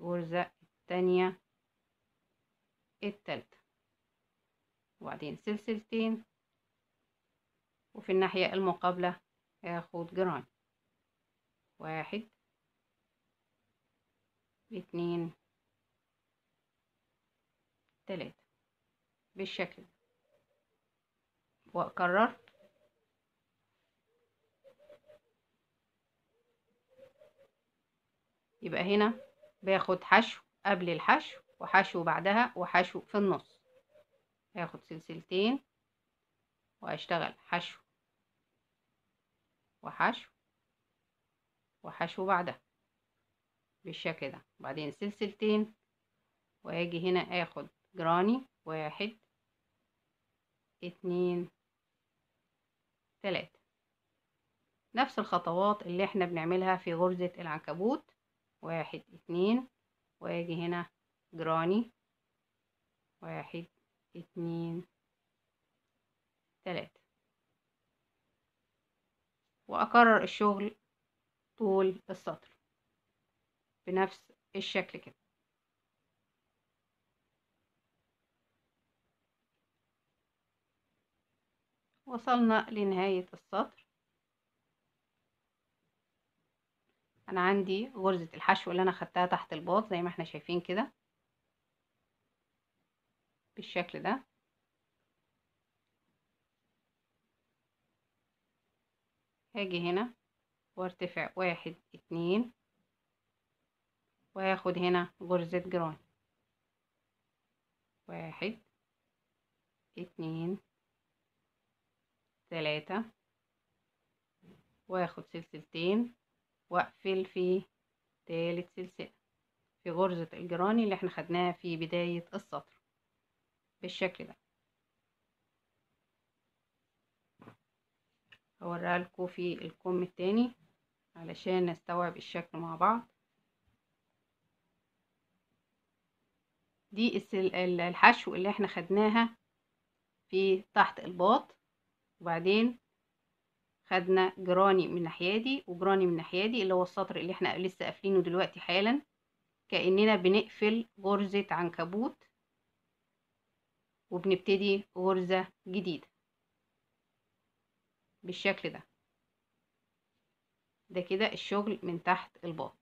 غرزة التانية التالتة وبعدين سلسلتين وفي الناحية المقابلة هاخد جرام واحد اتنين تلاتة بالشكل ده وأكرر يبقى هنا باخد حشو قبل الحشو وحشو بعدها وحشو في النص هاخد سلسلتين واشتغل حشو وحشو وحشو بعدها بالشكل ده وبعدين سلسلتين واجي هنا اخد جراني واحد اتنين تلاتة نفس الخطوات اللي احنا بنعملها في غرزة العنكبوت واحد اتنين واجي هنا جراني واحد اتنين تلاتة وأكرر الشغل طول السطر بنفس الشكل كده وصلنا لنهاية السطر أنا عندي غرزة الحشو اللي أنا خدتها تحت الباط زي ما احنا شايفين كده بالشكل ده هاجي هنا وارتفع واحد اتنين وهاخد هنا غرزة جران واحد اتنين تلاتة واخد سلسلتين واقفل في تالت سلسلة في غرزة الجراني اللي احنا خدناها في بداية السطر بالشكل ده هوريها لكم في الكم التاني علشان نستوعب الشكل مع بعض دي الحشو اللي احنا خدناها في تحت الباط وبعدين خدنا جراني من الناحيه دي وجراني من الناحيه دي اللي هو السطر اللي احنا لسه قافلينه دلوقتي حالا كاننا بنقفل غرزه عنكبوت وبنبتدي غرزة جديدة بالشكل ده ده كده الشغل من تحت الباط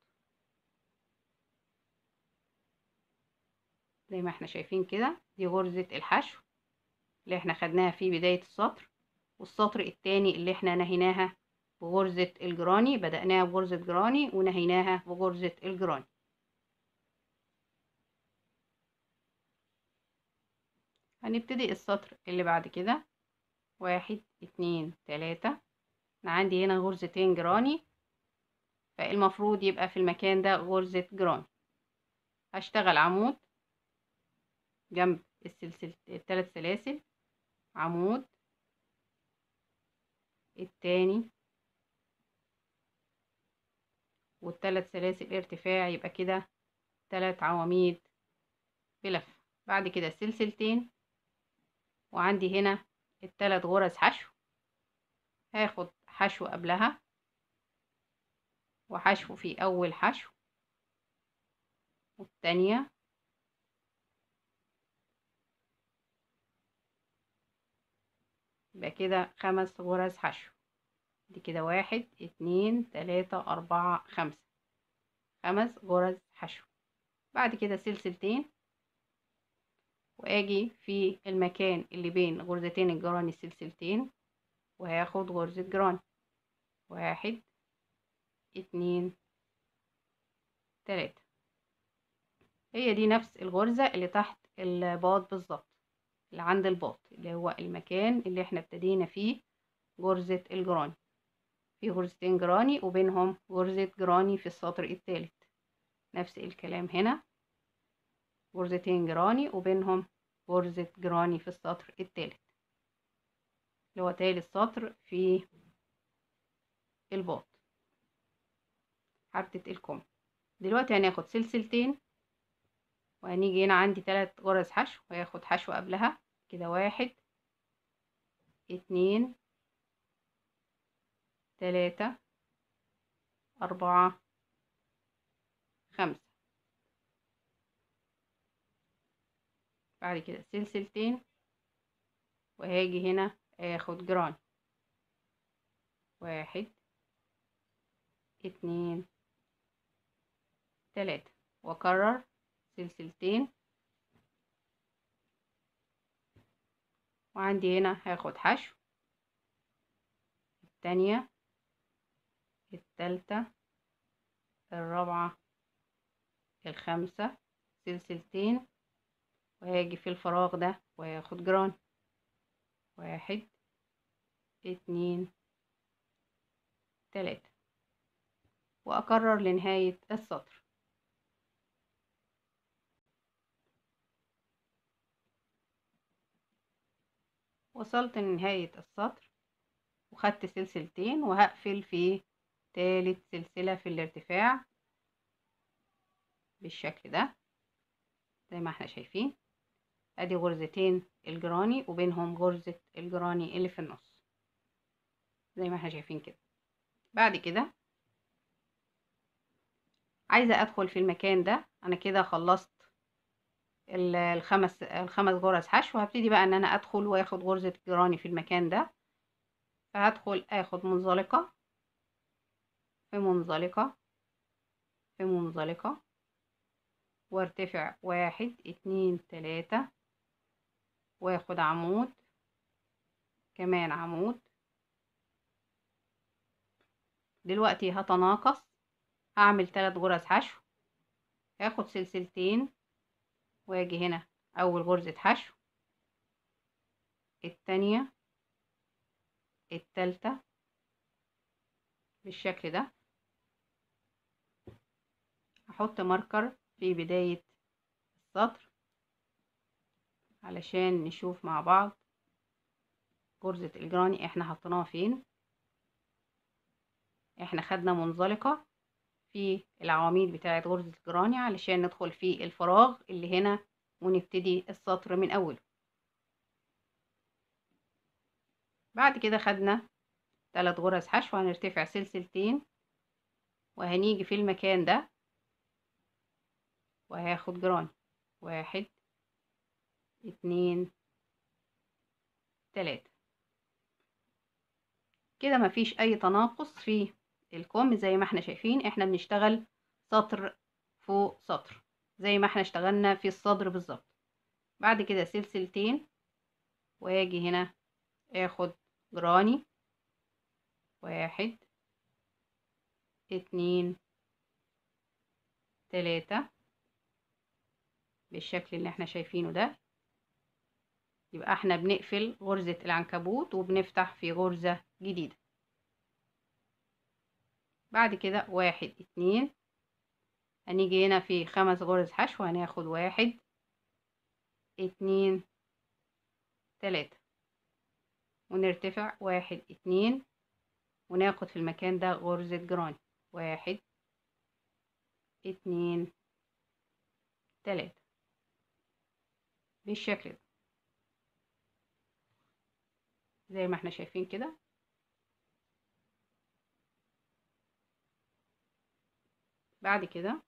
زي ما احنا شايفين كده دي غرزة الحشو اللي احنا خدناها في بداية السطر والسطر التاني اللي احنا نهيناها بغرزة الجراني بدأناها بغرزة جراني ونهيناها بغرزة الجراني هنبتدي السطر اللي بعد كده واحد اتنين تلاتة انا عندي هنا غرزتين جراني فالمفروض يبقى في المكان ده غرزة جراني هشتغل عمود جنب السلسلة التلات سلاسل عمود التاني والتلات سلاسل ارتفاع يبقى كده تلات عواميد بلف بعد كده سلسلتين وعندي هنا التلات غرز حشو هاخد حشو قبلها وحشو في اول حشو والتانية يبقى كده خمس غرز حشو دي كده واحد اتنين تلاتة اربعة خمسة خمس غرز حشو بعد كده سلسلتين واجي في المكان اللي بين غرزتين الجراني السلسلتين وهاخد غرزة جراني واحد اتنين تلاتة هي دي نفس الغرزة اللي تحت الباط بالظبط اللي عند الباط اللي هو المكان اللي احنا ابتدينا فيه غرزة الجراني في غرزتين جراني وبينهم غرزة جراني في السطر الثالث نفس الكلام هنا غرزتين جراني وبينهم غرزة جراني في السطر التالت اللي هو تالت سطر في الباط حبتة الكم دلوقتي هناخد سلسلتين وهنيجي هنا عندي تلات غرز حشو وهاخد حشو قبلها كده واحد اتنين تلاتة أربعة بعد كده سلسلتين وهاجي هنا اخد جران واحد اتنين تلاتة واكرر سلسلتين وعندي هنا هاخد حشو التانية التالتة الرابعة الخامسة سلسلتين وهاجي في الفراغ ده واخد جران واحد اتنين تلاتة وأكرر لنهاية السطر وصلت لنهاية السطر وخدت سلسلتين وهقفل في تالت سلسلة في الارتفاع بالشكل ده زي ما احنا شايفين ادي غرزتين الجراني وبينهم غرزة الجراني اللي في النص زي ما احنا شايفين كده بعد كده عايزة ادخل في المكان ده انا كده خلصت الخمس الخمس غرز حشو هبتدي بقى ان انا ادخل واخد غرزة جراني في المكان ده فهدخل اخد منزلقة في منزلقة في منزلقة وارتفع واحد اتنين تلاتة واخد عمود كمان عمود دلوقتي هتناقص هعمل ثلاث غرز حشو هاخد سلسلتين واجي هنا اول غرزة حشو التانية التالتة بالشكل ده هحط ماركر في بداية السطر علشان نشوف مع بعض غرزة الجراني احنا حطيناها فين احنا خدنا منزلقة في العواميد بتاعة غرزة الجراني علشان ندخل في الفراغ اللي هنا ونبتدي السطر من اوله بعد كده خدنا ثلاث غرز حشو هنرتفع سلسلتين وهنيجي في المكان ده وهاخد جراني واحد اتنين تلاتة كده مفيش اي تناقص في الكم زي ما احنا شايفين احنا بنشتغل سطر فوق سطر زي ما احنا اشتغلنا في الصدر بالظبط بعد كده سلسلتين واجي هنا اخد جراني واحد اتنين تلاتة بالشكل اللي احنا شايفينه ده يبقى احنا بنقفل غرزة العنكبوت وبنفتح في غرزة جديدة بعد كده واحد اتنين هنيجي هنا في خمس غرز حشو هناخد واحد اتنين تلاتة ونرتفع واحد اتنين وناخد في المكان ده غرزة جراني واحد اتنين تلاتة بالشكل ده زي ما احنا شايفين كده بعد كده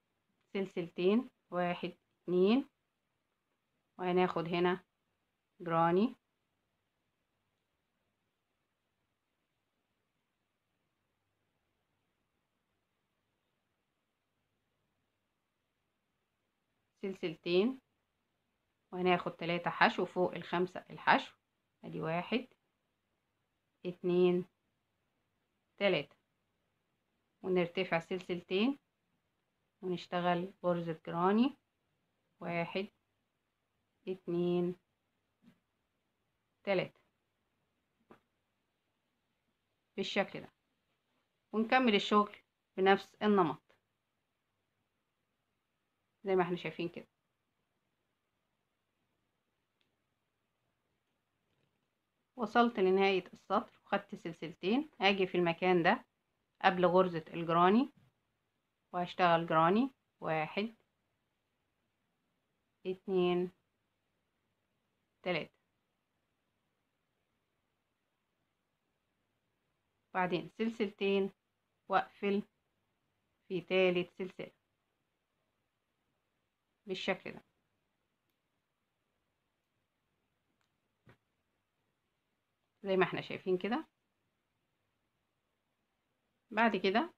سلسلتين واحد اتنين وهناخد هنا جراني سلسلتين وهناخد تلاتة حشو فوق الخمسة الحشو ادي واحد اتنين تلاتة ونرتفع سلسلتين ونشتغل غرزة جراني واحد اتنين تلاتة بالشكل ده ونكمل الشغل بنفس النمط زي ما احنا شايفين كده وصلت لنهاية السطر وخدت سلسلتين هاجي في المكان ده قبل غرزة الجراني وهشتغل جراني واحد اتنين تلاتة بعدين سلسلتين واقفل في تالت سلسلة بالشكل ده زي ما احنا شايفين كده بعد كده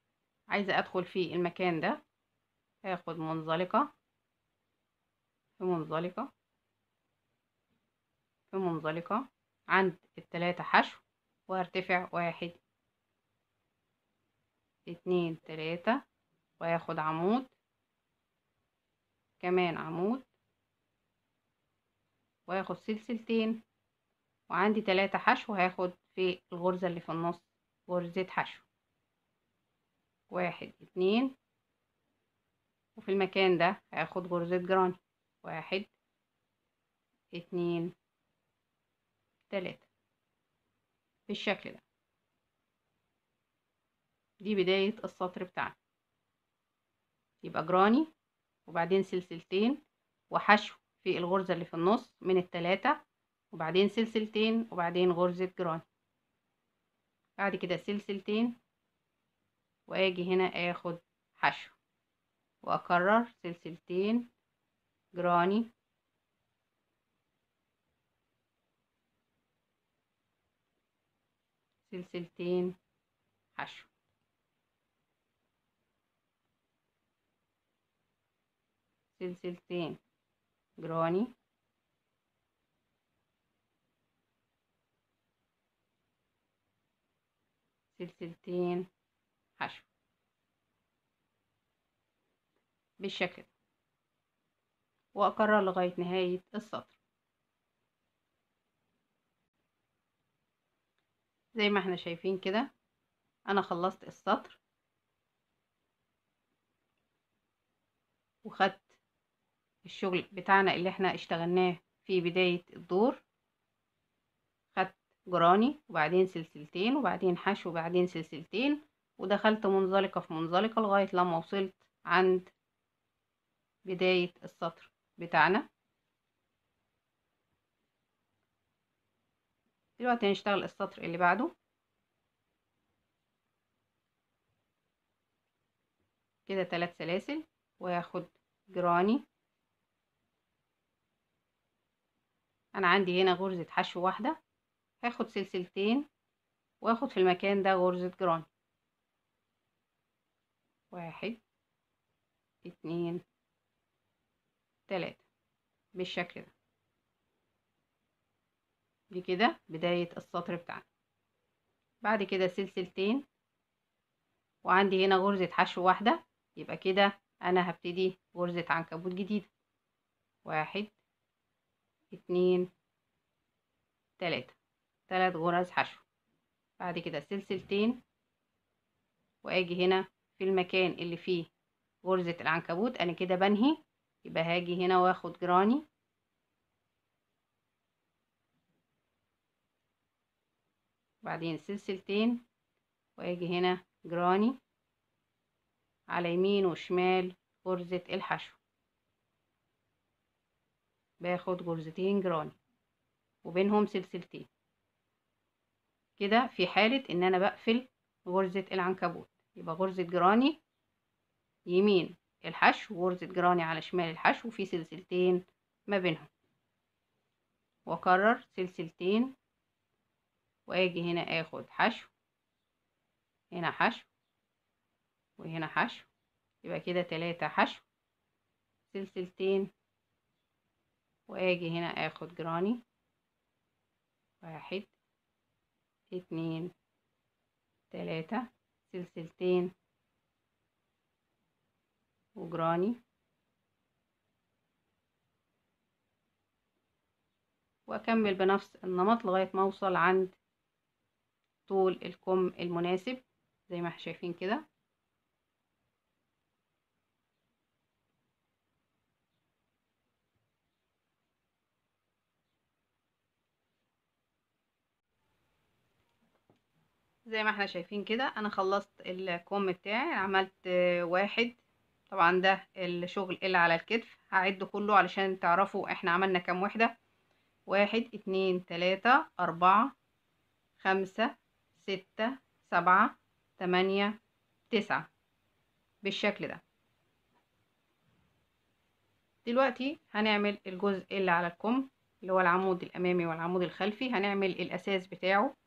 عايزة ادخل في المكان ده هاخد منزلقة في منزلقة في منزلقة عند التلاتة حشو وارتفع واحد اتنين تلاتة وياخد عمود كمان عمود وياخد سلسلتين وعندي تلاتة حشو هاخد في الغرزة اللي في النص غرزة حشو واحد اتنين وفي المكان ده هاخد غرزة جراني واحد اتنين تلاتة بالشكل ده دي بداية السطر بتاعنا يبقى جراني وبعدين سلسلتين وحشو في الغرزة اللي في النص من التلاتة وبعدين سلسلتين وبعدين غرزة جراني بعد كده سلسلتين واجي هنا اخد حشو واكرر سلسلتين جراني سلسلتين حشو سلسلتين جراني سلسلتين حشو بالشكل وأكرر لغاية نهاية السطر زي ما احنا شايفين كده أنا خلصت السطر وخدت الشغل بتاعنا اللي احنا اشتغلناه في بداية الدور جراني وبعدين سلسلتين وبعدين حشو وبعدين سلسلتين ودخلت منزلقة في منزلقة لغاية لما وصلت عند بداية السطر بتاعنا دلوقتي هنشتغل السطر اللي بعده كده ثلاث سلاسل وهاخد جراني انا عندي هنا غرزة حشو واحدة هاخد سلسلتين واخد في المكان ده غرزة جران واحد اتنين تلاتة بالشكل ده دي كده بداية السطر بتاعنا بعد كده سلسلتين وعندي هنا غرزة حشو واحدة يبقى كده أنا هبتدي غرزة عنكبوت جديدة واحد اتنين تلاتة ثلاث غرز حشو بعد كده سلسلتين واجي هنا في المكان اللي فيه غرزة العنكبوت انا كده بنهي يبقى هاجي هنا واخد جراني بعدين سلسلتين واجي هنا جراني على يمين وشمال غرزة الحشو باخد غرزتين جراني وبينهم سلسلتين كده في حالة ان انا بقفل غرزة العنكبوت يبقى غرزة جراني يمين الحشو وغرزة جراني على شمال الحشو وفي سلسلتين ما بينهم واكرر سلسلتين واجي هنا اخد حشو هنا حشو وهنا حشو يبقى كده تلاتة حشو سلسلتين واجي هنا اخد جراني واحد اتنين تلاتة سلسلتين وجراني واكمل بنفس النمط لغاية ما اوصل عند طول الكم المناسب زي ما احنا شايفين كده زي ما احنا شايفين كده انا خلصت الكم بتاعي عملت واحد طبعا ده الشغل اللي على الكتف هعده كله علشان تعرفوا احنا عملنا كام وحدة واحد اتنين تلاتة اربعة خمسة ستة سبعة تمانية تسعة بالشكل ده دلوقتي هنعمل الجزء اللي على الكم اللي هو العمود الامامي والعمود الخلفي هنعمل الاساس بتاعه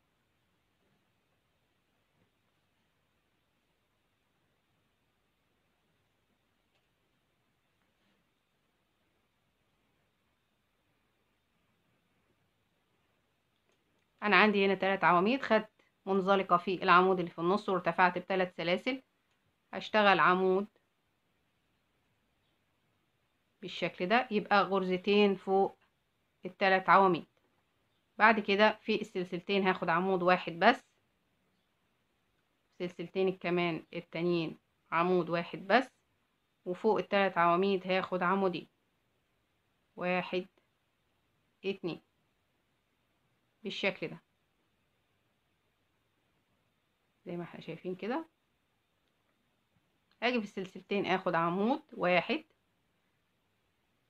انا عندي هنا تلات عواميد خدت منزلقة في العمود اللي في النص وارتفعت بثلاث سلاسل هشتغل عمود بالشكل ده يبقى غرزتين فوق التلات عواميد بعد كده في السلسلتين هاخد عمود واحد بس سلسلتين كمان التانيين عمود واحد بس وفوق التلات عواميد هاخد عمودين واحد اتنين بالشكل ده زي ما احنا شايفين كده اجي في السلسلتين اخد عمود واحد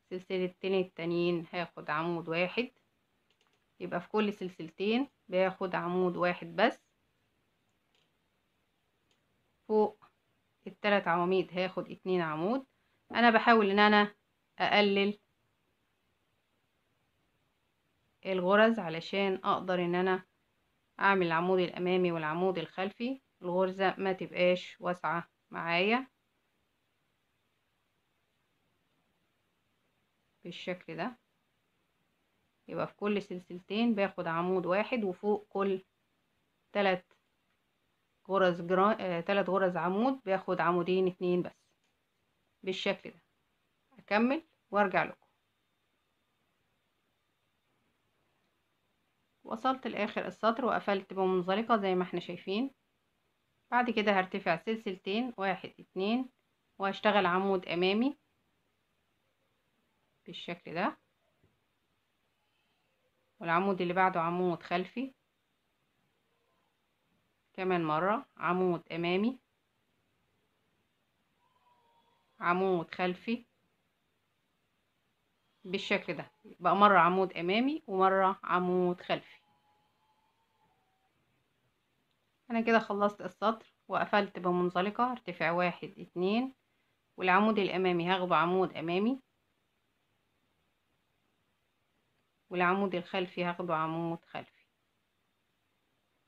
سلسلتين التانيين هاخد عمود واحد يبقى في كل سلسلتين باخد عمود واحد بس فوق التلات عواميد هاخد اتنين عمود انا بحاول ان انا اقلل الغرز علشان اقدر ان انا اعمل العمود الامامي والعمود الخلفي الغرزة ما تبقاش واسعة معايا بالشكل ده يبقى في كل سلسلتين باخد عمود واحد وفوق كل تلات غرز جرا... آه، تلات غرز عمود باخد عمودين اتنين بس بالشكل ده اكمل وارجع لكم وصلت لاخر السطر وقفلت بمنزلقه زي ما احنا شايفين بعد كده هرتفع سلسلتين واحد اتنين وهشتغل عمود امامي بالشكل ده والعمود اللي بعده عمود خلفي كمان مرة عمود امامي عمود خلفي بالشكل ده يبقى مرة عمود أمامي ومرة عمود خلفي أنا كده خلصت السطر وقفلت بمنزلقة ارتفاع واحد اتنين والعمود الأمامي هاخده عمود أمامي والعمود الخلفي هاخده عمود خلفي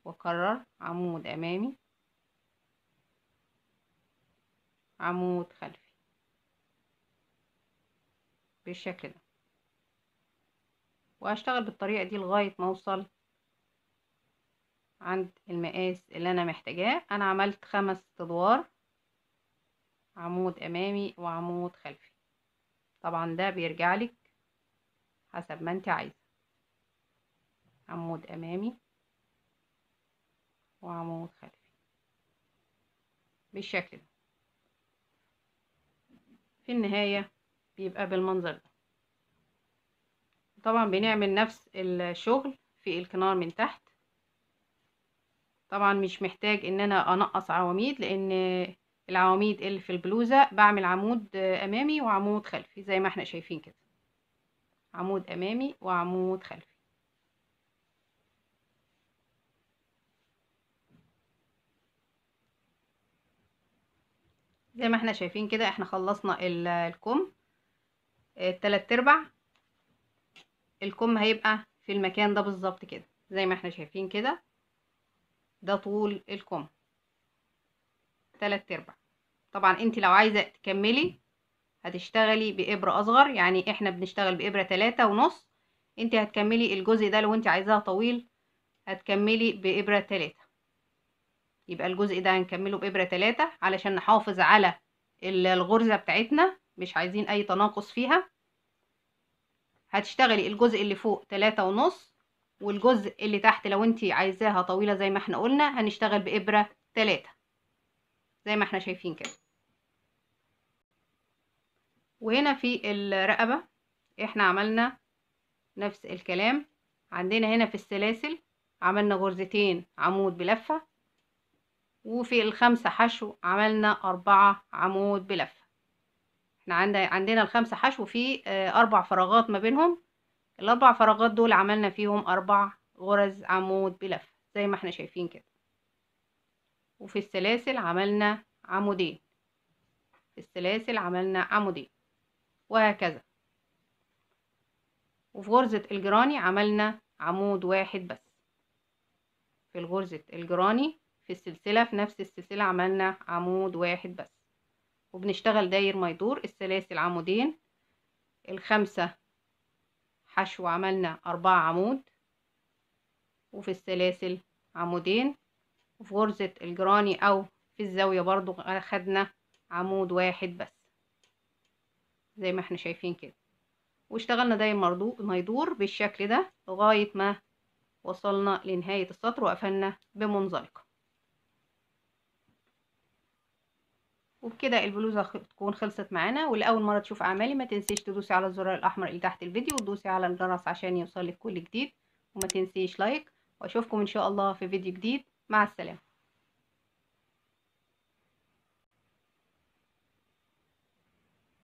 وأكرر عمود أمامي عمود خلفي بالشكل ده وهشتغل بالطريقة دي لغاية ما اوصل عند المقاس اللي انا محتاجاه انا عملت خمس ادوار عمود امامي وعمود خلفي طبعا ده بيرجع لك حسب ما انت عايزه عمود امامي وعمود خلفي بالشكل ده في النهاية بيبقى بالمنظر ده طبعا بنعمل نفس الشغل في الكنار من تحت طبعا مش محتاج ان انا انقص عواميد لان العواميد اللي في البلوزة بعمل عمود امامي وعمود خلفي زي ما احنا شايفين كده عمود امامي وعمود خلفي زي ما احنا شايفين كده احنا خلصنا الكم التلات ارباع الكم هيبقى في المكان ده بالظبط كده زي ما احنا شايفين كده ده طول الكم تلات ارباع طبعا انت لو عايزه تكملي هتشتغلي بإبرة أصغر يعني احنا بنشتغل بإبرة تلاتة ونص انت هتكملي الجزء ده لو انت عايزاه طويل هتكملي بإبرة تلاتة يبقى الجزء ده هنكمله بإبرة تلاتة علشان نحافظ على الغرزة بتاعتنا مش عايزين أي تناقص فيها هتشتغلي الجزء اللي فوق تلاتة ونص والجزء اللي تحت لو انت عايزاها طويلة زي ما احنا قلنا هنشتغل بإبرة تلاتة زي ما احنا شايفين كده وهنا في الرقبة احنا عملنا نفس الكلام عندنا هنا في السلاسل عملنا غرزتين عمود بلفة وفي الخمسة حشو عملنا أربعة عمود بلفة احنا عندنا الخمسة حشو في آه، اربع فراغات ما بينهم الاربع فراغات دول عملنا فيهم اربع غرز عمود بلفة زي ما احنا شايفين كده وفي السلاسل عملنا عمودين في السلاسل عملنا عمودين وهكذا وفي غرزة الجراني عملنا عمود واحد بس في الغرزة الجراني في السلسلة في نفس السلسلة عملنا عمود واحد بس وبنشتغل داير ما يدور السلاسل عمودين الخمسة حشو عملنا أربعة عمود وفي السلاسل عمودين وفي غرزة الجراني أو في الزاوية برضو خدنا عمود واحد بس زي ما احنا شايفين كده واشتغلنا داير ما يدور بالشكل ده لغاية ما وصلنا لنهاية السطر وقفلنا بمنزلقة وبكده البلوزه تكون خلصت معانا ولاول مره تشوف اعمالي ما تنسيش تدوسي على الزرار الاحمر اللي تحت الفيديو وتدوسي على الجرس عشان يوصلك كل جديد وما تنسيش لايك واشوفكم ان شاء الله في فيديو جديد مع السلامه